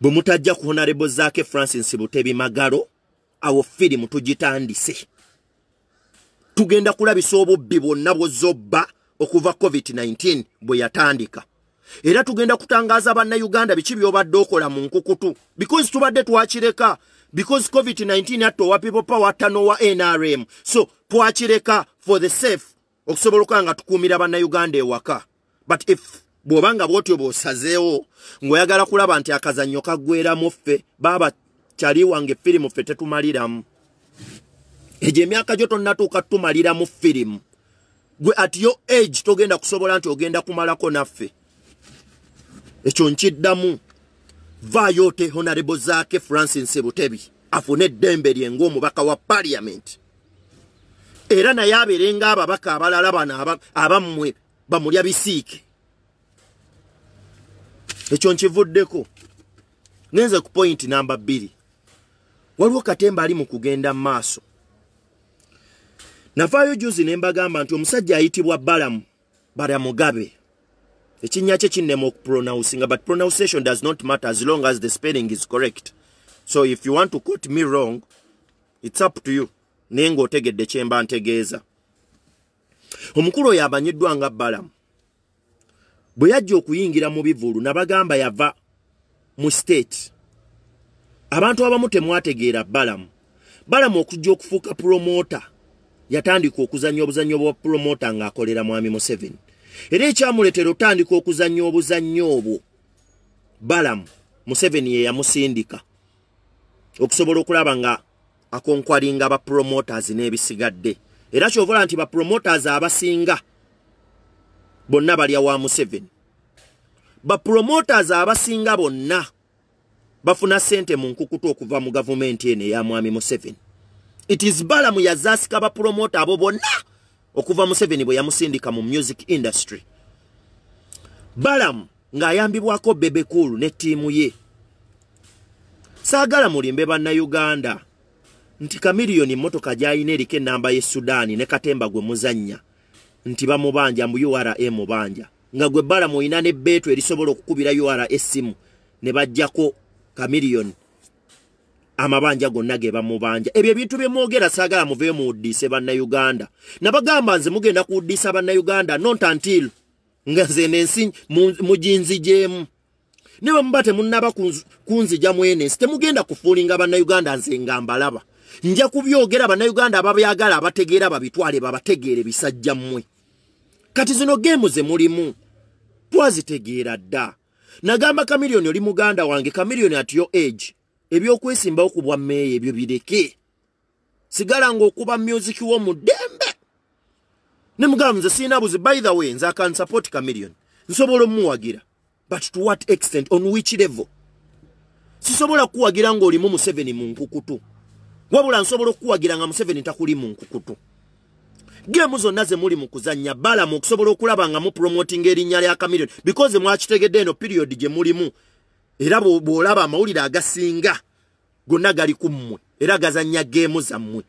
Speaker 1: bwe mutajja ku honarebo zake francis butebi magalo awo firimu tugitandise tugenda kulabisa obubbi bwonna bwozobba okuva covid-19 bwe yatandika era tugenda kutangaza bannayuganda biki byobadde okola mu nkukutu because tubadde twakireka because covid-19 atta owa people power atta n'owa nrm so twakireka for the safe okusobola okola nga tukuumira bannayuganda ewaka but if bw'oba nga bwotyo bw'osazeewo ng'oyagala kulaba nti akazannyo kaggweramu ffe baaba kyali wange efirimu ffe tetumaliramu egyo emyaka gyo tonnatuuka tumaliramu firimu gwe atiyo age togenda kusobola nti ogenda kumalako naffe ekyo nkiddamu vaayo ote honarebo zaake francis butebi afune eddembe lye ngaomubaka wa paliament era naye abeerenga ababaka abalala bano abammwe bamulya bisiike ekyo nkivuddeko ngenze ku point namba bbiri waliwo katemba ali mu kugenda mu maaso navaayo juzi ne mbagamba nti omusajja ayitibwa balamu balamugabe ekinnya kye kinnema okupronouncinga but pronunciation does not matter as long as the spelling is correct so if you want to cot me wrong its up to you naye ngaotegedde kyemba ntegeeza omukulu oyo abanyiddwa nga balamu bwe yajja okuyingira mu bivulu nabagamba yava mu state abantu abamu temwategeera balamu balamu okujja okufuuka promota yatandika okuzannya obuzannyo bwa promota ng'akolera mwami museveni era ekyamuleetera otandika okuzannya obuzannyo obwo balamu museveni ye yamusindika okusobola okulaba nga akonkwalinga bapromoters n'ebisigadde era kyovola nti bapromoters abasinga bonna balya wa museveni bapromoters abasinga bonna bafuna ssente mu nkukuta okuva mu gavumenti eno eya mwami museveni it is balamu yazaasika bapromota abo bonna okuva museveni bwe yamusindika mu music industry balamu ng'ayambibwako bebekulu ne ttiimu ye saagala mulimbe bannayuganda nti kamiriyoni emmotoka gy'alina erika ennamba ye sudaani ne katemba gwe muzannya nti bamubanja mu uram banja nga gwe balamu olina n'ebbeetu erisobola okukubira uram ne bajjako kamiriyoni amabanja gonna ge bamubanja ebyo ebintu bye mwogera saagala muve muddise bannayuganda nabagamba nze mugenda kuddisa bannayuganda nontantil nga nze nensi muginzijeemu ne bamuba temunaba kunzija mwenensi temugenda kufuulinga bannayuganda nze nga mbalaba nja kubyogera bannayuganda ababyagala abategeera babitwale babategeere bisajja mmwe kati zino geemu ze mulimu twazitegeera dda nagamba kamiriyoni oli muganda wange kamiriyoni atyo age ebyokwesimbawo ku bwammeeya ebyo bireke sigala ngaokuba myuziki womuddembe ne mugala nze siina buzi by the way nze akan support camillion nsobola omuwagira but to what extent on which level sisobola kukuwagira ngaolimu museveni mu nkukutu wabula nsobola okukuwagira nga museveni takuli mu nkukutu gemu zonna ze muli mu kuzannya balamu okusobola okulaba nga mupromotinga erinnya lya camillion because mwakitegedde eno period gye mulimu era bw'olaba amawulire agasinga gonna gali ku mmwe era gazannya geemu zammwe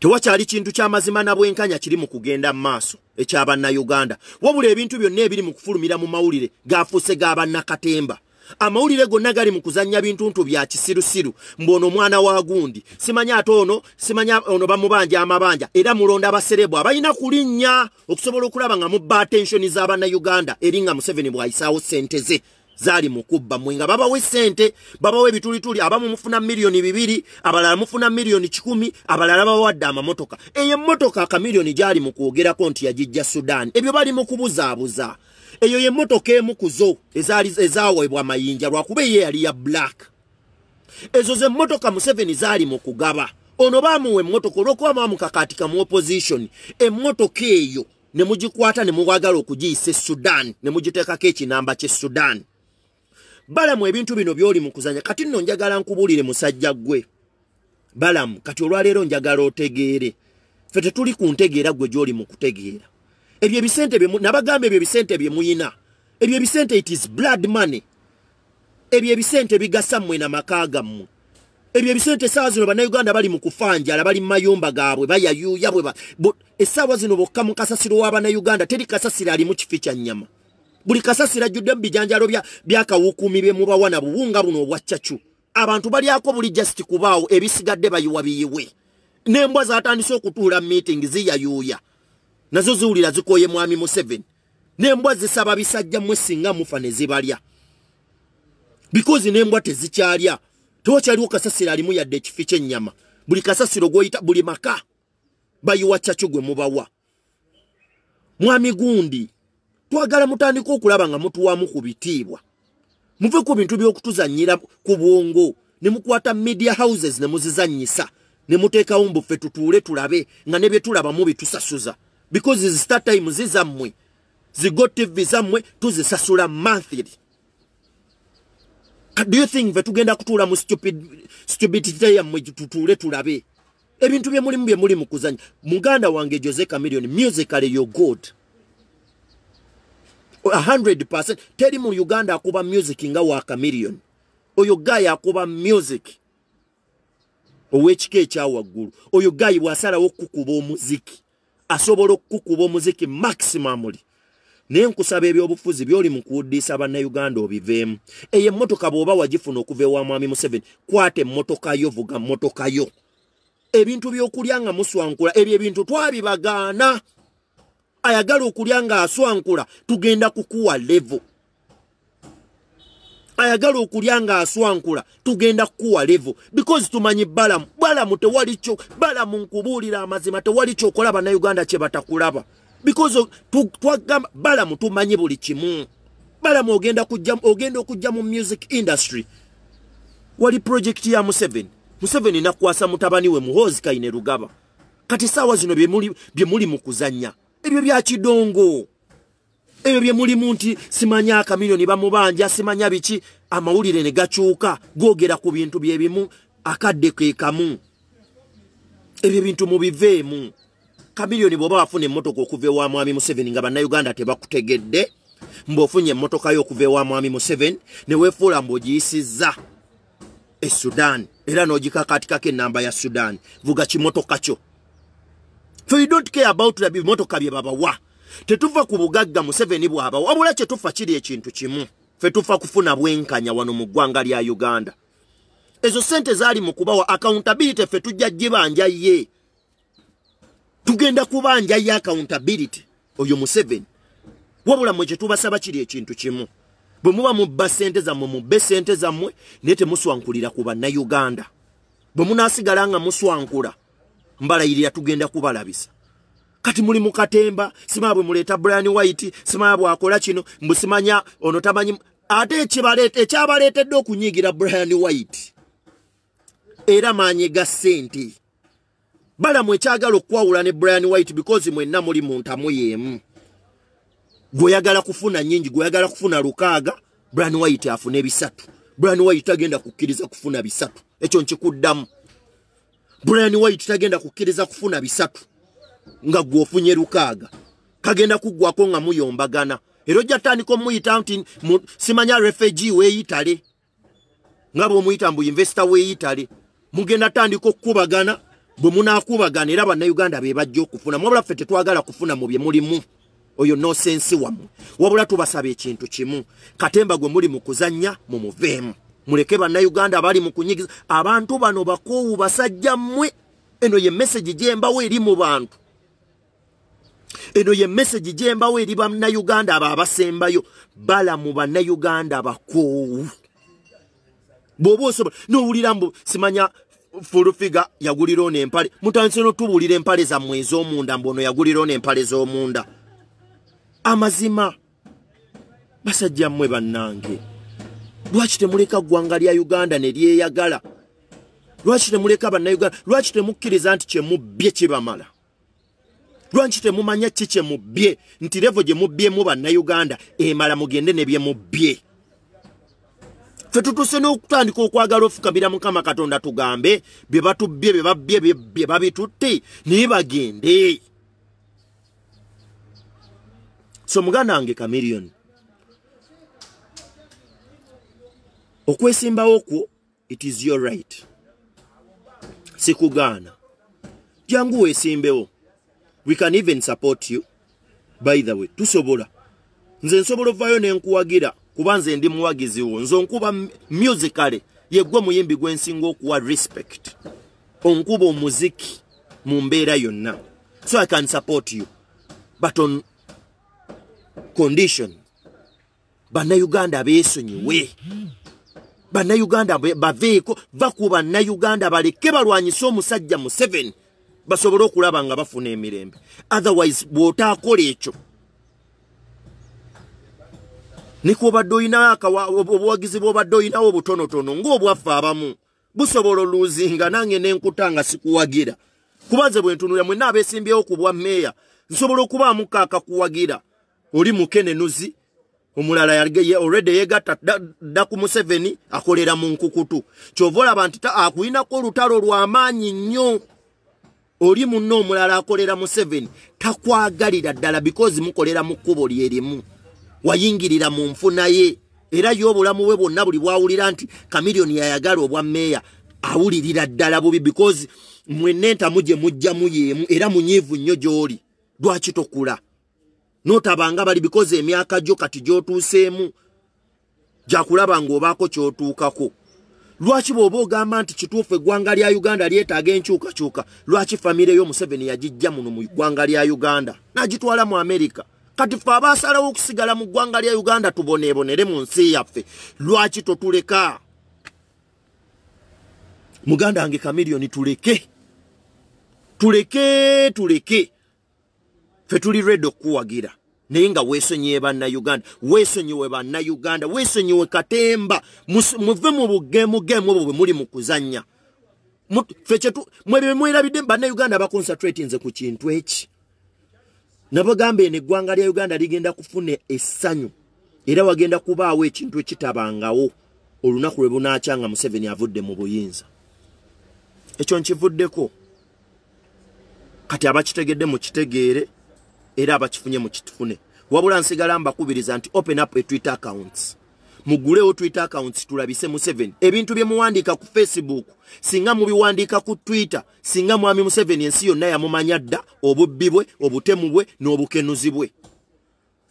Speaker 1: tewakyali kintu ky'amazima nabwenkanya kiri mu kugenda mu maaso ekyabannayuganda wabula ebintu byonna ebiri mu kufulumira mu mawulire gaafuuse ga bannakatemba amawulire gonna gali mu kuzannya bintuntu bya kisirusiru mbwono omwana wa gundi simanya ate ono simanya ono bamubanja amabanja era mulonda abaserebwa balina kulinnya okusobola okulaba nga mubba atensioni z'abannayuganda eri nga museveni bw'ayisaawo ssente ze zaali mukubba mwe nga babawe ssente babawe ebitulituli abamu mufuna miliyoni bibiri abalala mufuna miliyoni kikumi abalala babawadde amamotoka eyo emmotoka akamiliyoni gyali mu kwogerako nti yagijja sudan ebyo bali mu kubuzaabuza eyo yemmotoka emu kuzo ezaaweebwa mayinja lwakuba eye yali ya black ezo zemmotoka museveni zaali mu kugaba ono baamuwa emmotoka olwokuba mwamukakaatika mu opozition emmotoka eyo ne mugikwata ne muwagala okugiyisa e sudan ne mugiteekako ekinamba ky'e sudan balamu ebintu bino byoli mukuzanya kati nno njagala nkubulire musajja gwe balamu kati olwaleero njagala otegeere fe tetuli ku ntegeera gwe gyoli mukutegeera ebyo ebisente nabagamba ebyo ebisente bye muyina ebyo ebisente itis blood money ebyo ebisente bigasa mmwe na maka gammwe ebyo ebisente esaawa zino bannayuganda bali mu kufanjala bali mu mayumba gaabwe bayayuuya bwe esaawa zino bokka mu kasasiro w'abannayuganda teri kasasiro alimu kifi kya nnyama buli kasasira ajjudde mu bijanjalo byakawukuumi bye mubawana buwunga buno obwa cacu abantu balyako buli just kubaawo ebisigadde bayiwa biyiwe nembwa zatandise okutuula meeting ziyayuuya nazo ziwulira zikooye mwami mu seven nembwa zisaba bisajja mmwe singa mufa ne zibalya bikozi nembwa tezikyalya tewakyaliwo kasasiro alimu yadde ekifi kyennyama buli kasasiro gwoyita buli maka bayiwa cacu gwe mubawa mwami gundi twagala mutandika okulaba nga mutuwamu ku bitiibwa muve ku bintu by'okutuzannyira ku bwongo ne mukwata media houses ne muzizannyisa ne muteekawo mbuffe tutuule tulabe nga ne bye tulaba mu bitusasuza because zistar time zizammwe zigo tv zammwe tuzisasula monthly do you think ve tugenda kutuula mu stupidity yammwe tutuule tulabe ebintu bye mulimu bye muli mu kuzannya muganda wange jose camilion musicaly your god 100% teri mu Uganda akuba music nga waka million oyo gayi akuba music owechike kya waguru oyo gayi wasala okukuba omuziki asobola okukuba omuziki maximumly Nye nkusaba ebyobufuzi byoli mu kuudisa banna Uganda obivemu. Eye motoka bwoba wajifuna okuva wa mwami Museveni, kwate motoka yo vuga motoka yo. Ebintu byokulya nga muswankula, ebyo ebintu twabibagaana. ayagala okulya ng'aswankula tugenda kukuwa levo ayagala okulya ng'aswankula tugenda kukuwa levo because tumanyi balamu balamu tewalikyo balamu nkubuulira amazima tewalikyokola bannayuganda kye batakulaba because twagamba balamu tumanyi buli kimu balamu ogenda kujja ogenda okujja mu music industry wali projekiti ya museveni museveni nakwasa mutabani we muhoozi kaine rugaba kati saawa zino bye muli mu kuzanya ebyo bya kidongo ebyo bye mulimu nti simanya akamiliyoni bamubanja simanya biki amawulire ne gakyuka googera ku bintu bye bimu akadde keekamu ebyo bintu mubiveemu kamiliyoni bwoba wafuna emmotoka okuva ewa mwami museveni nga bannayuganda tebakutegedde mbaofunye emmotoka yo okuva ewa mwami museveni neweefuula mbaogiyisizza e sudan era n'ogikakatikako ennamba ya sudan vuga kimotoka kyo fedontkeabatabimotokabyebabawa tetuva ku bugagga museveni bwabawa wabula kyetufa kiri ekintu kimu fetufa kufuna bwenkanya wano mu ggwanga lya uganda ezo sente zaali mu kubawa accountability fe tujja gibanja ye tugenda kubanja ye accountability oyo museveni wabula mwe kyetubasaba kiri ekintu kimu bwe muba mubba sente zammwe mubbe sente zammwe naye temuswankulira ku bannayuganda bwe munaasigala nga muswankula mbalayirira tugenda kubalabisa kati muli mukatemba simabwe muleta brian white simabwe akola kino musimanya ono tamanyi ate ekyabaleetedde okunyigira brian white era maanyi ga ssente balamu ekyagala okwawula ne brian white because mwenna muli muntamu yeemu gweyagala kufuna nyingi gweyagala kufuna lukaaga brian white afuna ebisatu brian white tagenda kukkiriza kufuna bisatu ekyo nkikuddamu brian white tagenda kukkiriza kufuna bisatu nga gwe ofunye lukaaga kagenda kuggwako nga muyombagana era ojja tutandika omuyita nti simanya refugi weeyitale nga bweomuyita mbu investa weeyitale mugenda tutandika okukubagana bwe munaakubagana era bannayuganda be bajja okufuna mu abulaffe tetwagala kufuna mu bye mulimu oyo nosensi wammwe wabula tubasaba ekintu kimu katemba gwe muli mu kuzannya mu muveemu muleke bannayuganda abali mu kunyigiza abantu bano bakowu basajja mmwe eno ye meseji gyembawo eri mu bantu eno ye meseji gyembawo eri bannayuganda abo abasembayo bala mu bannayuganda bakowu bw'oba osobola n'owulira mbu simanya fulufiga yagulirao nempale mutandisino tubuulira empale zammwe ez'omunda mbu ono yagulirao nempale z'omunda amazima basajja mmwe bannange lwaki temuleka ggwanga lya uganda neryeyagala lwaki temuleka bannauganda lwaki temukkiriza nti kyemubbye kibamala lwaki temumanya ki kyemubbye nti revo gyemubbyemu bannauganda emala mugende nebyemubbye fe tutuse n'okutandika okwagala ofukamira mukama katonda tugambe bye batubbye bebabbye bye babitutte naye bagende so muganda wange kamiriyoni okwesimbawo kwo it is your right sikugaana jangu weesimbewo we can even support you by the way tusobola nze nsobola ovaayo nenkuwagira kuba nze ndi muwagizi wo nze onkuba musicaly yeggwe muyimbi gwensinga okuwa respect onkuba omuziki mu mbeera yonna so i can support you but on condition bannayuganda beesonyiwe mm -hmm. bannayuganda baveeko baku bannayuganda baleke balwanyise omusajja museven basobole okulaba nga bafuna emirembe otherwise bw'otaakola ekyo nikwobadde oyinawo obuwagizi bwobadde oyinawo obutonotono ngaobwaffe abamu busobola oluuzinga nange nenkuta nga sikuwagira kubanze bwentunula mwenna abesimbyewo ku bwa meeya nsobola okubaamukaaka kuwagira oli mukenenuzi omulala yaolredi yeegatta dda ku museveni akolera mu nkukutu kyova olaba nti akuyinako olutalo lwamaanyi nnyo oli munna omulala akolera museveni takwagalira ddala bikozi mukolera mu kkubo lyerimu wayingirira mu nfuna ye era ye obulamu bwe bwonna buli bwawulira nti kamiriyoni yayagala obwammeeya awulirira ddala bubi bikozi mwenna entamu gye mujjamu yeemu era munyiivu nnyo gy'oli lwakitokula notabanga bali bikoze emyaka jo kati gyotuuseemu jakulaba ng'obaako kyotuukako lwaki bwoba ogamba nti kituufu eggwanga lya uganda lyetaaga enkyukakyuka lwaki famireyo museveni yagijja muno mu ggwanga lya uganda n'agitwala mu amerika kati fe abaasalawo okusigala mu ggwanga lya uganda tubonebonere mu nsi yaffe lwaki totuleka muganda wange kamiliyoni tuleke tuleke tuleke fetuli redo kuwagira naye nga weesonyiwe bannauganda weesonyiwe bannauganda weesonyiwe katemba muve mu bugemugemu obwo bwe muli mu kuzanya mwebemwerabidde bannauganda baconcentratinze ku kintu eki nabagamba en eggwanga lya uganda ligenda kufuna essanyu era wagenda kubaawo ekintu ekitabangawo olunaku lwe bunakyanga museveni avudde mu buyinza ekyo nkivuddeko kati abakitegedde mukitegeere era abakifunye mukitufune wabula nsigala mbakubiriza nti open up etwitter accounts mugulewo twitter accounts tulabise mu 7 ebintu byemuwandiika ku facebook singa mubiwandiika ku twitter singa mwami mu 7 ensi yonna yamumanya dda obubbi bwe obutemu bwe n'obukenuzi bwe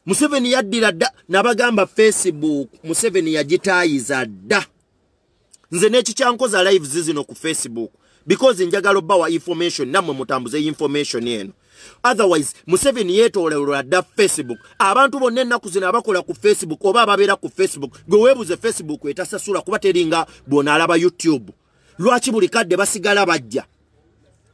Speaker 1: museveni yaddira dda nabagamba facebook museveni yagitaayiza dda nze n'ekikyankoza live zizino ku facebook because njagala obbawa information nammwe mutambuze information eno otherwise museveni yeetoolerwa dda facebook abantu bonna ennaku zino abakola ku facebook oba ababeera ku facebook geweebuze facebook etasasula kuba teringa bwonaalaba youtube lwaki buli kadde basigala bajja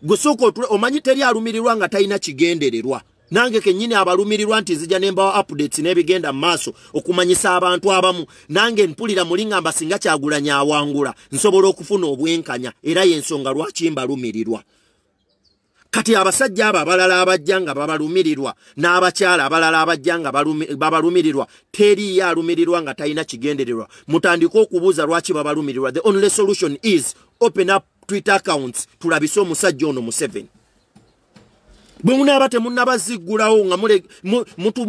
Speaker 1: gusuuka otule omanyi teri alumirirwa nga talina kigendererwa nange kennyini abalumirirwa nti nzija nembawa updates n'ebigenda mu maaso okumanyisa abantu abamu nange mpulira mulingamba singa kyagulanya awangula nsobola okufuna obwenkanya era yensonga lwaki mbalumirirwa kati abasajja abo abalala abajja nga babalumirirwa n'abakyala abalala abajja nga babalumirirwa teriyo alumirirwa nga talina kigendererwa mutandike okubuuza lwaki babalumirirwa the only solution is open up twitter accounts tulabise omusajja ono museven bwe munaaba temunnabaziggulawo nga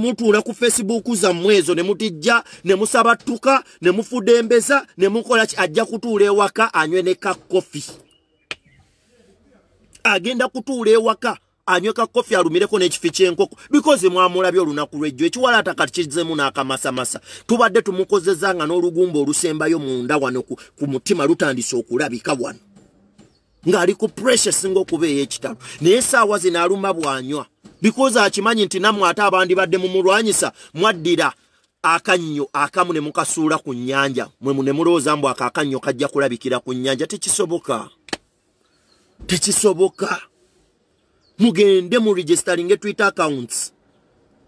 Speaker 1: mutuula ku facebook zammwe ezo ne mutijja ne musabattuka ne mufudembeza ne mukola ki ajja kutuula ewaka anywe ne kakofi agenda kutuula ewaka anyweka kofi alumireko n'ekifi ky'enkoko bikoze mwamulabye olunaku lwejjo ekiwala atakatikizemu n'akamasamasa tubadde tumukozeza nga n'olugumba olusembayo munda wano ku mutima lutandise okulabika wano ng'ali ku puresya singa okubeeyo ekitalo naye saawa ze n'aluma bw'anywa bikoze akimanyi nti nammwe ate abandibadde mumulwanyisa mwaddira akanyo akamu ne mukasuula ku nnyanja mwe mune mulowooza mbw akaakanyo kajja kulabikira ku nnyanja tekisoboka tekisoboka mugende mu registeringe twitter accounts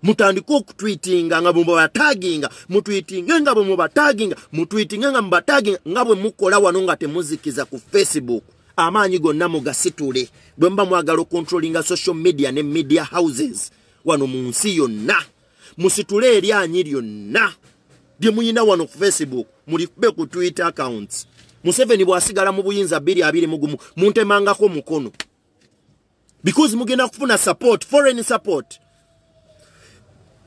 Speaker 1: mutandike okutwitinga nga bwemubatagginga mutwitinge nga bwemubatagginga mutwitinge nga mubatagginga nga bwe mukola wano nga temuzikiza ku facebook amaanyi gonna mugasitule bwe muba mwagala okontrolinga social media ne media houses wano mu nsi yonna musitule eryanyi lyonna lyemuyina wano ku facebook mulikube ku twitter accounts museveni bwasigala mu buyinza bbiri abiri mugumu muntemangako omukono because mugenda kufuna support foreign support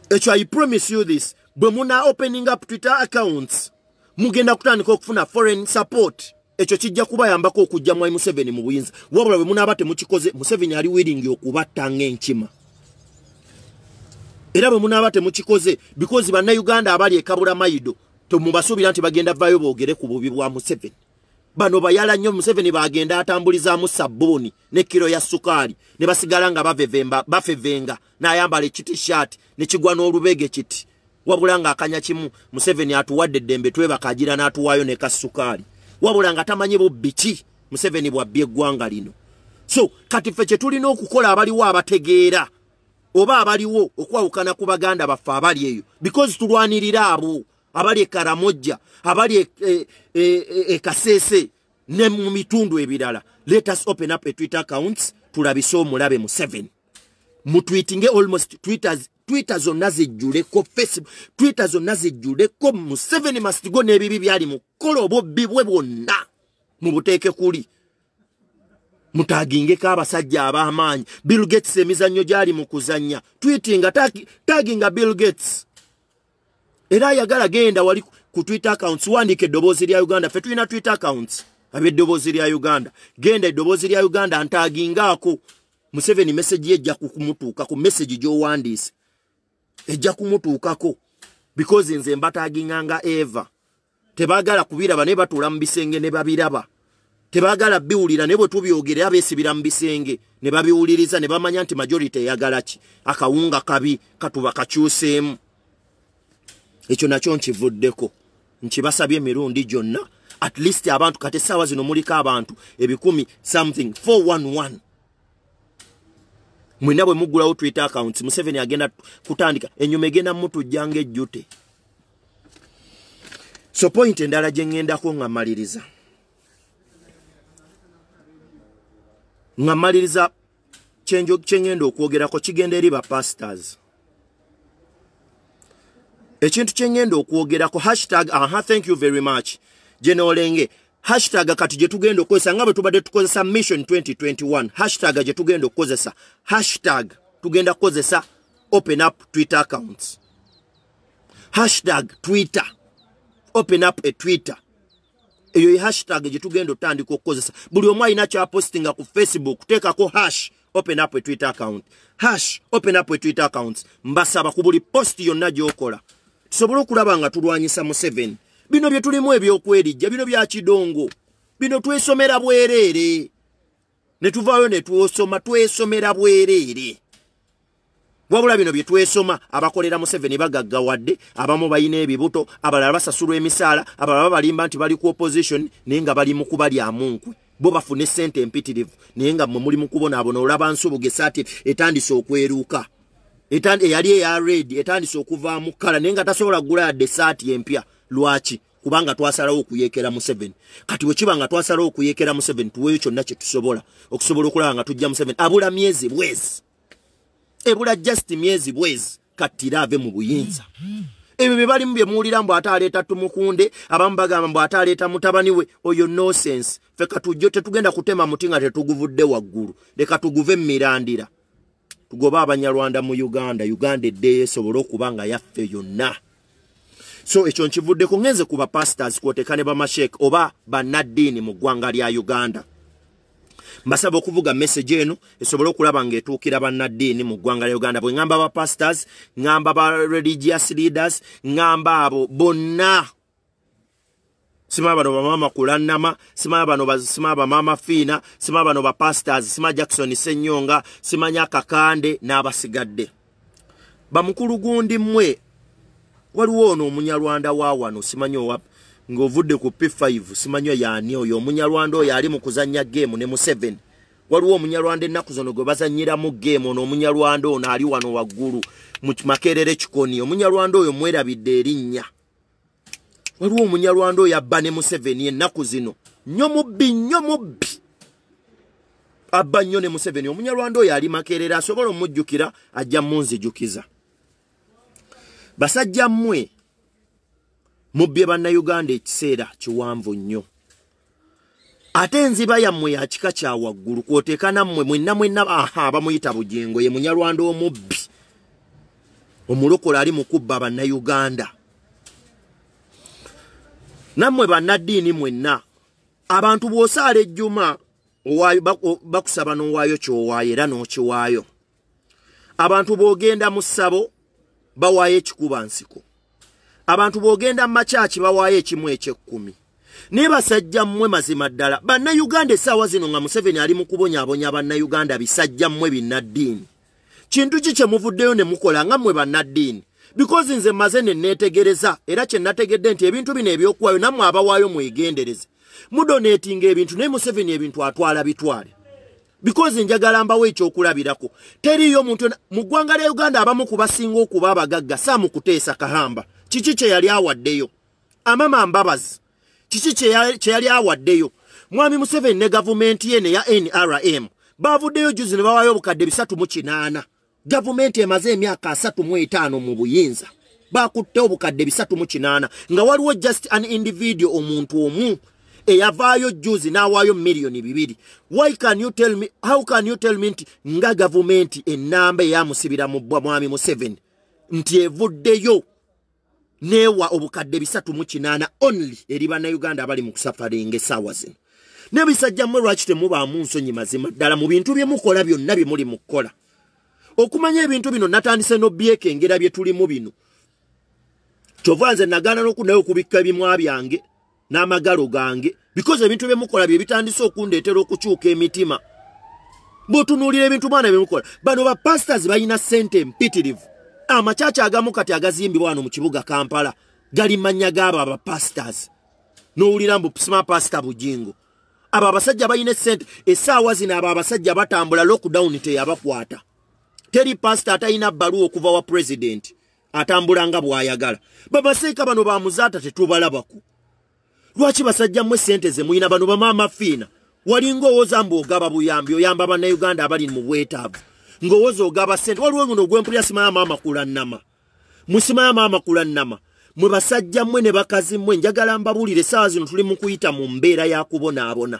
Speaker 1: ekyo i promise you this bwe muna opening up twitter accounts mugenda kutandika okufuna foreign support ekyo kijja kubayambako okujjamu ai museveni mu buyinza wabula bwe munaaba temukikoze museveni ali wiringi okubattanga enkima era bwe munaaba temukikoze because bannayuganda abali ekabula mayido temubasuubira nti bagenda vayo boogere ku bubi bwa museveni bano bayala nnyo museveni bagenda atambulizaamu sabbuuni ne kiro ya sukaali ne basigala nga bafevenga n'ayambala ekitishaati ne kigwa n'olubege kiti wabula ng'akanya kimu museveni atuwadde eddembe twebakaagira n'atuwaayo ne kasukaali wabula nga tamanyi bubbiki museveni bwabbi eggwanga lino so kati ffe kye tulina okukola abaliwo abategeera oba abaliwo okwawukana ku baganda baffe abali eyo because tulwanirira abo abali ekaramojja abali ekasese e, e, e ne mu mitundu ebirala let us open up a twitter accounts tulabise omulabe mu 7 mutwitinge almost twitter zonna zijjuleko facebook twitter zonna zijjuleko mu 7 mastigo n'ebibi byali mu kukola obwobbi bwe bwonna mu buteeke kuli mutagingeko abasajja ab'amaanyi bill gates emizannyo gyali mu kuzannya twitinga taginga bill gates era ayagala genda wali ku twitter accounts wandika eddoboozi lya uganda fe tulina twitter accounts abeddoboozi lya uganda genda eddoboozi lya uganda ntaagingaako museveni meseji ye ejja kumutuukaku meseji gy'owandiise ejja kumutuukako because nze mbataaginganga eva tebaagala kubiraba naye batuula mu bisenge ne babiraba tebaagala biwulira naye bwe tubyogere abeesibira mu bisenge ne babiwuliriza ne bamanya nti majority eyagala ki akawunga kabi katuba kakyuseemu ekyo nakyo nkivuddeko nti basabye emirundi gyonna at least abantu kati essaawa zino muliko abantu ebikumi something 411 mwina bwe muggulawo twitter accounts museveni agenda kutandika enyuma egenda mutujjanga ejjute so point endala gye ŋŋendako nga mmaliriza nga mmaliriza kye ŋŋenda okwogerako kigenda eri ba pastors ekintu kyengenda okwogerako hashtag aha thank you very much jenoolenge hashtag kati gyetugenda okukozesa nga bwe tubadde tukozesa mission 2021 hashtag gyetugenda okukozesa hashtag tugenda kukozesa open up twitter accounts hashtag twitter open up a twitter eyo ye hashtag gyetugenda otandika okukozesa buli omu alina kyapostinga ku facebook teekako hash open up a twitter account hash open up a twitter accounts mbasaba ku buli posti yonna gyokola tusobole okulaba nga tulwanyisa museveni bino bye tulimu ebyokwerijja bino bya kidongo bino twesomera bwereere ne tuvaayo ne twosoma twesomera bwereere wabula bino bye twesoma abakolera museveni bagaggawadde abamu balina ebibuto abalala basasulwa emisaala abalala babalimba nti bali ku opposition naye nga bali mu kuba lyamunkwe bo bafune sente empitirivu naye nga mwe muli mu kubonaabona olaba nsubuga esaati etandise okweruuka eyali eya red etandise okuvaamu kala naye nga tasobola gula yadde saati empya lwaki kubanga twasalawo okuyeekera mu seven kati wekiba nga twasalawo okuyeekera mu seven tuweeyo kyonna kye tusobola okusobola okulaba nga tujja mu seven abula myezi bwezi ebula just myezi bwezi kattira ave mu buyinza ebyo bye balimu bye muwulira mbw ate aleeta tumukunde abamu bagamba mbw ate aleeta mutabani we oyo nosense fe katujjo tetugenda kutema muti nga tetuguvudde waggulu leka tuguve mu mirandira tugoba abanyarwanda mu uganda uganda eddeyo esobole okuba nga yaffe yonna so ekyo nkivuddeko ngenze ku bapastors kwoteka ne bamasheke oba bannaddiini mu ggwanga lya uganda mbasaba okuvuga meseje eno esobole okulaba ngaetuukira bannaddiini mu ggwanga lya uganda bwe ŋamba abapastors ŋamba abareligious leaders ŋamba abo bonna sima bano bamama kulannama sima bano basima bamama fina sima bano bapastors sima jackson senyonga sima nyakakande n'abasigadde bamukulu gundi mwe waliwo ono omunyalwanda wa wano simanyo wa ng'ovudde ku p5 simanyo yaani oyo omunyalwanda oyo ali mu kuzannya geemu ne mu 7 waliwo omunyalwanda ennaku zono gwe bazannyiramu geemu ono omunyalwanda ono ali wano waggulu mu makerere kikoni omunyalwanda oyo mwerabidde erinnya waliwo omunyalwanda oyo abba ne museveni ennaku zino nnyo mubbi nnyo mubbi abba nnyo ne museveni omunyalwanda oyo ali makerera asobola omujjukira ajja munzijukiza basajja mmwe mubbye bannayuganda ekiseera kiwanvu nnyo ate enziba yammwe ya kika kya waggulu kwoteeka nammwe mwenna mwenna aha bamuyita bugingo ye munyalwanda omubbi omulokola ali mukubba bannayuganda nammwe bannaddiini mwenna abantu bw'osaala ejjuma bakusaba n'owaayo kyowaayo era n'okiwaayo abantu b'ogenda mu ssabo bawaayo ekikuba nsiko abantu b'ogenda mu makyaki bawaayo ekimu ekyekkumi naye basajja mmwe mazima ddala bannayuganda essaawa zino nga museveni ali mu kubonyaabonya bannayuganda bisajja mmwe binnaddiini kintu ki kye muvuddeyo ne mukola nga mmwe bannaddiini bikozi nze mmaze ne neetegereza era kye nategedde nti ebintu bino ebyokuwaayo nammwe abawaayo mwegendereze mudoneetinga ebintu naye museveni ebintu atwala bitwale bikozi njagala mbawo ekyokulabirako teriiyo omuntu mu ggwanga lya uganda abamu ku basinga okuba abagagga saa mu kuteesa kahamba kiki kye yali awaddeyo amama mbabazi kiki kye yali awaddeyo mwami museveni ne gavumenti ye ne ya nrm baavuddeyo juzi ne bawaayo obukadde bisatu mu kinaana gavumenti emaze emyaka asatu mu etaano mu buyinza bakutte obukadde bisatu mu kinaana nga waliwo just an individio omuntu omu eyavaayo juzi n'awaayo miliyoni bibiri why can you tell me how can you tell me nti nga gavumenti enamba eyamusibira mu bwa mwami museveni nti evuddeyo neewa obukadde bisatu mu kinaana only eri bannayuganda abali mu kusafaringa esaawa zino n'ebisajja mmwe lwaki temubaamu nsonyi mazima ddala mu bintu bye mukola byonna bye muli mu kukola okumanya ebintu bino natandise nobyekengera byetulimu bino kyova nze nagaana nokunayo okubikka ebimwa byange n'amagalo gange bikozi ebintu byemukola byebitandise okundeetera okukyuka emitima bwotunuulira ebintu mwana byemukola bano bapastas balina sente empitirivu amacaca agamu kati agazimbibwa wano mu kibuga kampala gali manya gaabo abapastas nowulira mbu sima pasta bugingo abo abasajja balina esente essaawa zino abo abasajja batambula lockdown teyabakwata teri pasta atayina baluwa okuva wa president atambula nga bwayagala babaseeka bano bamuzaata tetubalabaku lwaki basajja mmwe sente ze muyina bano bamaama fiina walinga owooza mbu ogaba buyambi oyamba bannayuganda abali mu bwetaavu ng'owooza ogaba sente waliwo guno ogwempulira simayamaama kulannama musimayamaama kulannama mwe basajja mmwe ne bakazi mmwe njagala mbabuulira essaawa zino tuli mu kuyita mu mbeera ya kubonaabona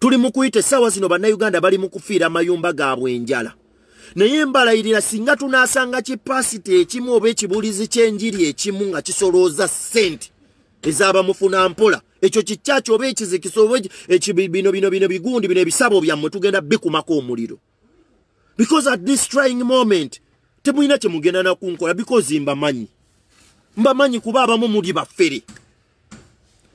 Speaker 1: tuli mu kuyita essaawa zino bannayuganda bali mu kufiira amayumba gaabwe enjala naye mbalayirira singa tunaasanga kipasite ekimu oba ekibulizi kyenjiri ekimu nga kisolooza ssente ezabamufuna mpola ekyo kikyakyo oba ekizikiso bino bino bino bigundi bino ebisabo byammwe tugenda bikumako omuliro because at this trying moment temulina kyemugenda nakunkola because mbamanyi mbamanyi kuba abamu muli baffere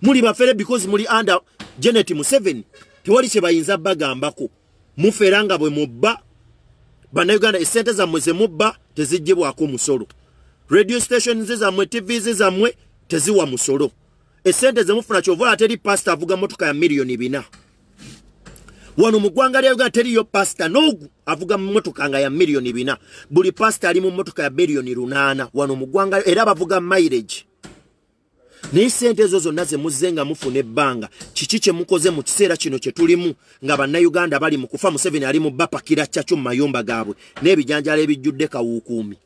Speaker 1: muli baffere because muli under genet mu seven tewali kye bayinza bagambako mufeera nga bwe mubba bannayuganda esente zammwe zemubba tezijjibwako musolo radio stationz zammwe tvz zammwe teziwa musolo esente zemufuna kyovala teri pasita avuga motoka ya miliyoni bina wano mu ggwanga lya uganda teriyo pasita noogu avuga mu motoka nga ya miliyoni bina buli pasita ali mu motoka ya miliyoni lunaana wano mu ggwanga era bavuga mailage n'essente ezo zonna ze muzze nga mufuna ebbanga kiki kye mukoze mu kiseera kino kye tulimu nga bannayuganda bali mu kufa museveni ali mu bapakira kyakyo mu mayumba gaabwe n'ebijanjala ebijjudde kawuukuumi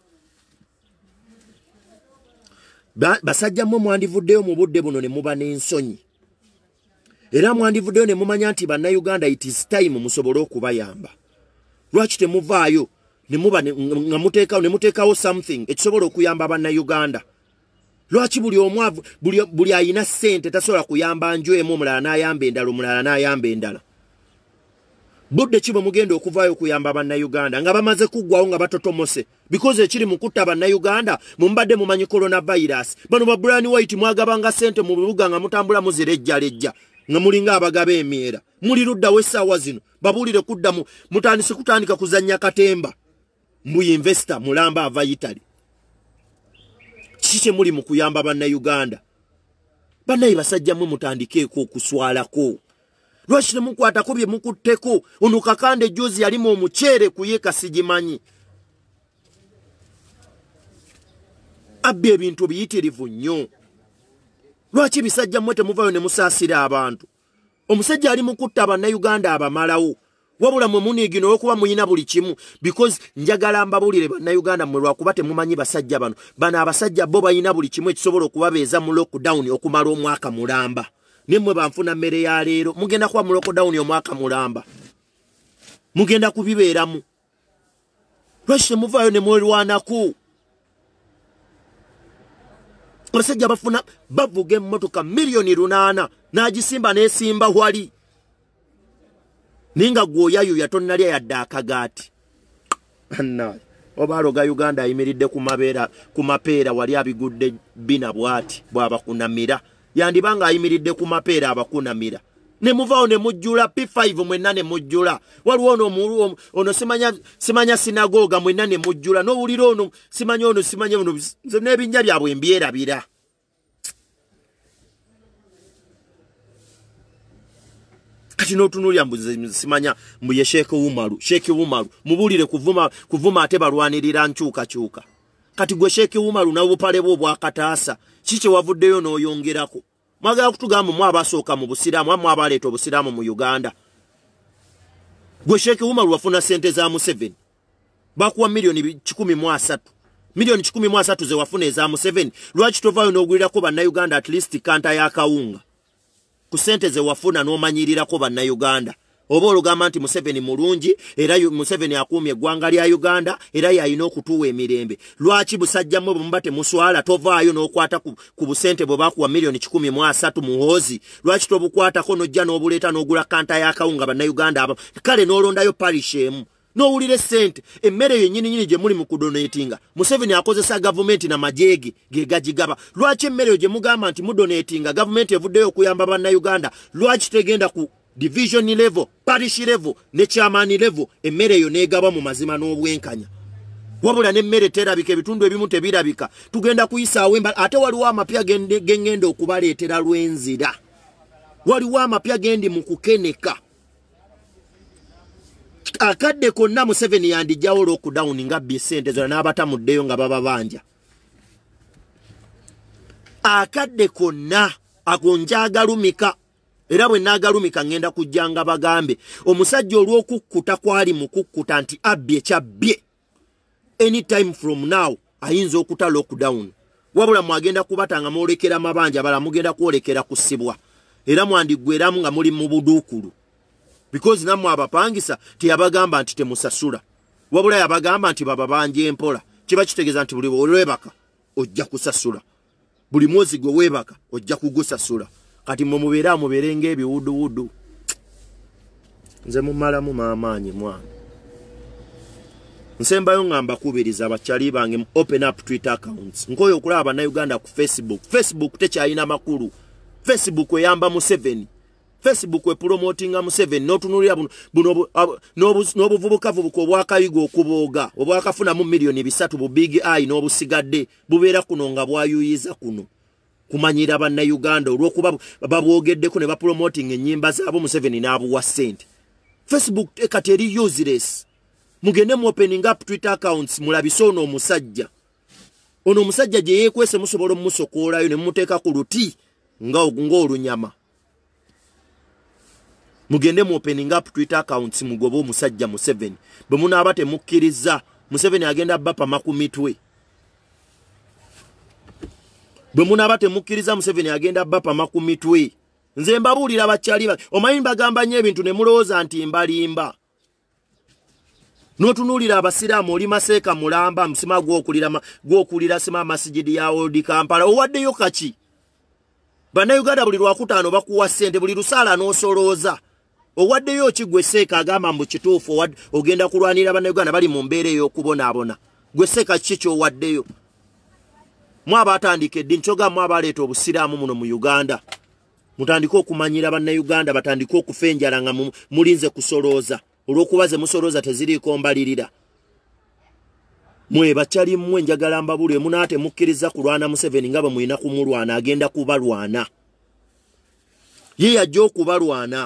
Speaker 1: basajjamu mwandivuddeyo mu budde buno ne muba n'ensonyi era mwandivuddeyo ne mumanya nti bannayuganda itis time musobole okubayamba lwaki temuvaayo nga mutekawo ne muteekawo something ekisobola okuyamba bannayuganda lwaki buli omwavu buli ayina ssente tasobola kuyamba nju emu omulala nayamba endala omulala nayamba endala budde ki bwe mugenda okuvaayo okuyamba bannayuganda nga bamaze kuggwawo nga batotomose bikozi ekiri mukutta bannayuganda mumbadde mumanyi koronavayirasi bano babrani white mwagabanga ssente mu bibuga nga mutambula muzirejjalejja nga mulinga abagaba emyera muli luddawo essaawa zino babuulire kuddamu mutandise kutandika kuzannya katemba mbuyinvesita mulamba ava itali lwaki temuli mu kuyamba bannayuganda bannayi basajjamu mutandikeeko okuswalako lwaki temukwatako bye mukutteko onokakanda ejjozi yalimu omuceere kuyeka sigimanyi abbi ebintu biyitirivu nnyo lwaki bisajjamwe temuvayo ne musaasira abantu omusajja ali mukutta bannayuganda abamalawo wabula mwe muniigina olwokuba muyina buli kimu because njagala mbabulire bannayuganda mwe lwakuba temumanyi basajja bano bano abasajja bo bayina buli kimu ekisobola okubabeeza mu lockdown okumala omwaka mulamba nemmwe banfuna mmere ya leero mugenda kuba mu lockdown omwaka mulamba mugenda kubibeeramu lwaki temuvaayo ne mwerwanaku abasajja bafuna bavuga emmotoka miliyoni lunaana n'agisimba n'esimba wali ninga gwoyayuya tonnalya yadde akagaati anaye oba aloga uganda ayimiridde ku mapeera wali abigudde bina bwati bwabakunamira yandibanga ayimiridde ku mapeera abakunamira ne muvaawo ne mujjula p5 mwenna ne mujjula waliwo ono ono simanya sinagoga mwenna ne mujjula n'owulira ono simanya ono simanya ono nebinja byabwe mbyerabira kati n'otunulira mbu simanya mbuye sheeke umaru sheeke umaru mubulire kuvuma kuvuma ate balwanirira nkyukakyuka kati gwe sheeke umaru n'obupale bwe obwakataasa kiki wavuddeyo n'oyongerako mwagala kutugamba mu abasooka mu busiraamu amu abaleeta obusiraamu mu uganda gwe sheeke umaru wafuna sente za museveni bakuwa miliyoni kikumi mu asatu miliyoni kikumi mu asatu ze wafuna eza museveni lwaki tovaayo n'ogulirako bannayuganda at least kanta y'akawunga ku ssente ze wafuna n'omanyirirako bannayuganda oba olugamba nti museveni mulungi era museveni akuumya eggwanga lya uganda era yalina okutuwa emirembe lwaki busajjamu bwemuba temuswala tovaayo n'okwata ku busente bwe bakuwa miliyoni 13 muwoozi lwaki tobukwatako n'ojja n'obuleeta n'ogula kanta y'akawu nga bannayuganda aba kale n'olondayo parish emu nowulira esente emmere yo nyininyini gyemuli mukudonatinga museveni akozesa gavumenti namajege gegagigaba lwaki emmere yo gyemugamba nti mudonatinga gavumenti evuddeyo okuyamba bannayuganda lwaki tegenda ku division level parish level ne chamani level emmere yo negaba mu mazima n'obwenkanya wabula nemmere terabika ebitundu ebimu tebirabika tugenda kuyisaawo ate waliwo amapya gengenda okubaleetera lwenzira waliwo amapya gendi mu kukeneka akadde konna museveni yandijjawo olwokudawun nga abbye esente zona n'abatamuddeyo nga bababanja akadde konna agonjaagalumika era bwe naagalumika ŋŋenda kujja nga bagambe omusajja olw'okukkuta kwali mu kukkuta nti abbye kyabbye anytime from now ayinza okuta lockdown wabula mwagenda kubatanga mwolekera mabanja abala mugenda kwolekera kusibwa era mwandiggweramu nga muli mu buduukulu because namwe abapangisa teyabagamba nti temusasula wabula yabagamba nti baba banja empola kiba kitegeeza nti buli olwebaka ojja kusasula buli mwezi gwe webaka ojja kugusasula kati mwe mubeere amubeere ngaebiwuduwudu nze mumalamu maamaanyi mwana nsembayo nga mbakubiriza abakyali bange mu open up twitter accounts nkoyo okulaba bannayuganda ku facebook facebook tekyalina makulu facebook eyamba museveni facebook wepromotinga museveni notunulira n'obuvubuka vubuka obwakayiga okubooga obwakafunamu miliyoni bisatu bubig i n'obusigadde bubeera kuno nga bwayuyiza kuno kumanyira bannayuganda olwokuba babwogeddeko ne bapromoting enyimba zaabo museveni n'abuwa sente facebook ekati eh, eri useless mugende mu opening up twitter accounts mulabise ono omusajja ono omusajja gye yeekwese musobola omumusokoolayo ne mumuteeka ku luti ngaolunyama nga mugende mu opening up twitter accounts mugobe omusajja museveni bwe munaaba temukkiriza museveni agenda bapama ku mitwe bwe munaaba temukkiriza museveni agenda bapama ku mitwe nze mbabuulira bakyali omanyi mbagamba nnyo ebintu ne mulowooza nti mbalimba notunuulira abasiraamu oli maseeka mulamba musima gwokulira sima masijidi ya oldi kampala owaddeyo kaki bannayuganda buli lwakutaano bakuwa ssente buli lusaala n'osolooza owaddeyo ki gwe seeka agamba mbu kituufu ogenda kulwanira bannayuganda bali mu mbeera ey'okubonaabona gwe seeka kiki kyowaddeyo mw abaatandika eddi nkyogamu abaleeta obusiraamu muno mu uganda mutandike okumanyira bannayuganda batandike okufa enjala nga mulinze kusolooza olw'okuba ze musolooza teziriiko mbalirira mwe bakyali mmwe njagala mbabule munaa temukkiriza kulwana museveni nga bwe muyina kumulwana agenda kubalwana ye yajja okubalwana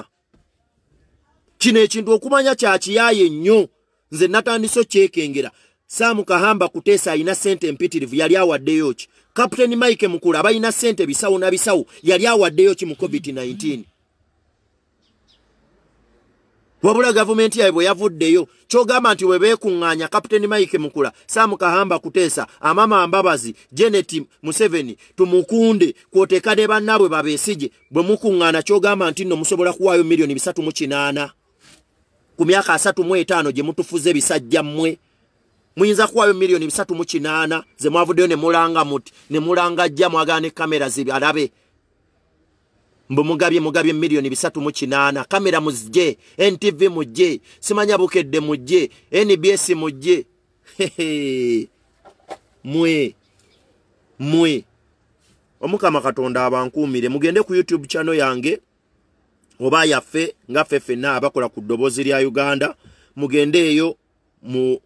Speaker 1: kino ekintu okumanya kyakiyaaye nnyo nze natandise okyekengera saamu kahamba kuteesa alina ssente empitirivu yali awaddeyo ki kapitani mike mukulu abalina ssente bisawo na bisawo yali awaddeyo ki mu covid-19 wabula gavumenti yaabwe bwe yavuddeyo kyogamba nti webeekuŋŋaanya kapitani mike mukula saamu kahamba kuteesa amama mbabazi geneti museveni tumukunde kwoteeka ne bannaabwe babeesije bwe mukuŋŋaana kyogamba nti nno musobola kuwaayo miliyoni 38 ku myaka asatu mu etaano gye mutufuze ebisajja mmwe muyinza kuwayo miliyoni bisatu mu kinaana ze mwavuddeyo ne mulanga muti ne mulanga jja mwagala ne kamera zibalabe mbu mugabye mugabye miliyoni bisatu mu kinaana kamera muzje ntv mujje simanya bukedde mujje nbs mujje mwe mwe omukama katonda abankuumire mugende ku youtube channel yange oba yaffe nga ffe ffenna abakola ku ddoboozi lya uganda mugende eyo mu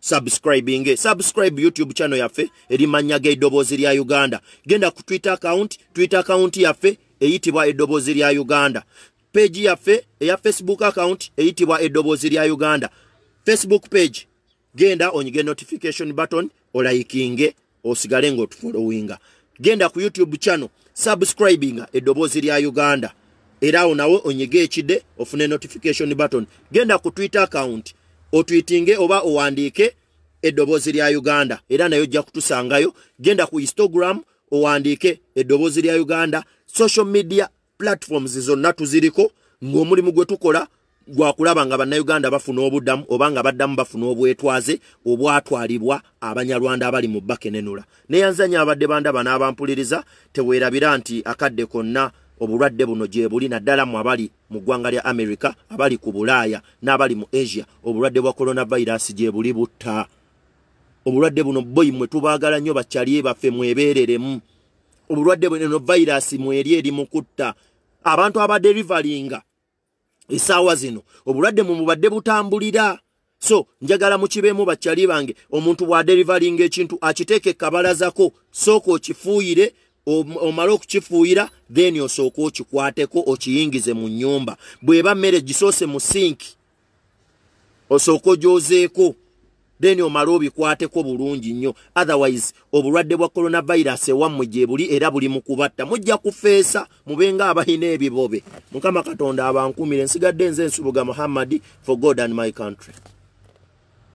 Speaker 1: subscribing subscribe youtube channel yaffe erimannya g'eddoboozi lya uganda genda ku twitter account twitter account yaffe eyitibwa eddoboozi lya uganda peegi yaffe eya facebook account eyitibwa eddoboozi lya uganda facebook page genda onyige notification button olayikinge osigale ng'otufolowinga genda ku youtube channel subscribinga eddoboozi lya uganda era awo nawe onyiga ekidde ofune notification button genda ku twitter account otwitinge oba owandiike eddoboozi lya uganda era naye ojja kutusangayo genda ku instagram owandiike eddoboozi lya uganda social media platforms zonna tuziriko ng'omulimu gwe tukola gwa kulaba nga bannayuganda bafuna obuddamu oba nga baddamu bafuna obwetwaze obwatwalibwa abanyalwanda abali mu bakenenula naye anzanya abadde bandaba n'abampuliriza teweerabira nti akadde konna obulwadde buno gye buli naddala mu abali mu ggwanga lya amerika abali ku bulaaya n'abali mu asia obulwadde bwa koronavairasi gye buli butta obulwadde buno boyi mwe tubaagala nnyo bakyali baffe mwebeereremu obulwadde bweno vairasi mweri eri mu kutta abantu abaderivalinga esaawa zino obulwadde mwe mubadde butambulira so njagala mukibeemu bakyali bange omuntu bwaderivalinga ekintu akiteeke ekabalazako sooka okifuuyire omale okukifuuyira then osooke okikwateko okiyingize mu nnyumba bweba mmere gisoose mu sinki osooke ogyozeeko then omale obikwateko bulungi nnyo otherwise obulwadde bwa coronavirus ewammwe gye buli era buli mu kubatta mujja kufeesa mube nga abalina ebibobe mukama katonda abankumire nsigadde nze ensubuga muhammadi for god and my country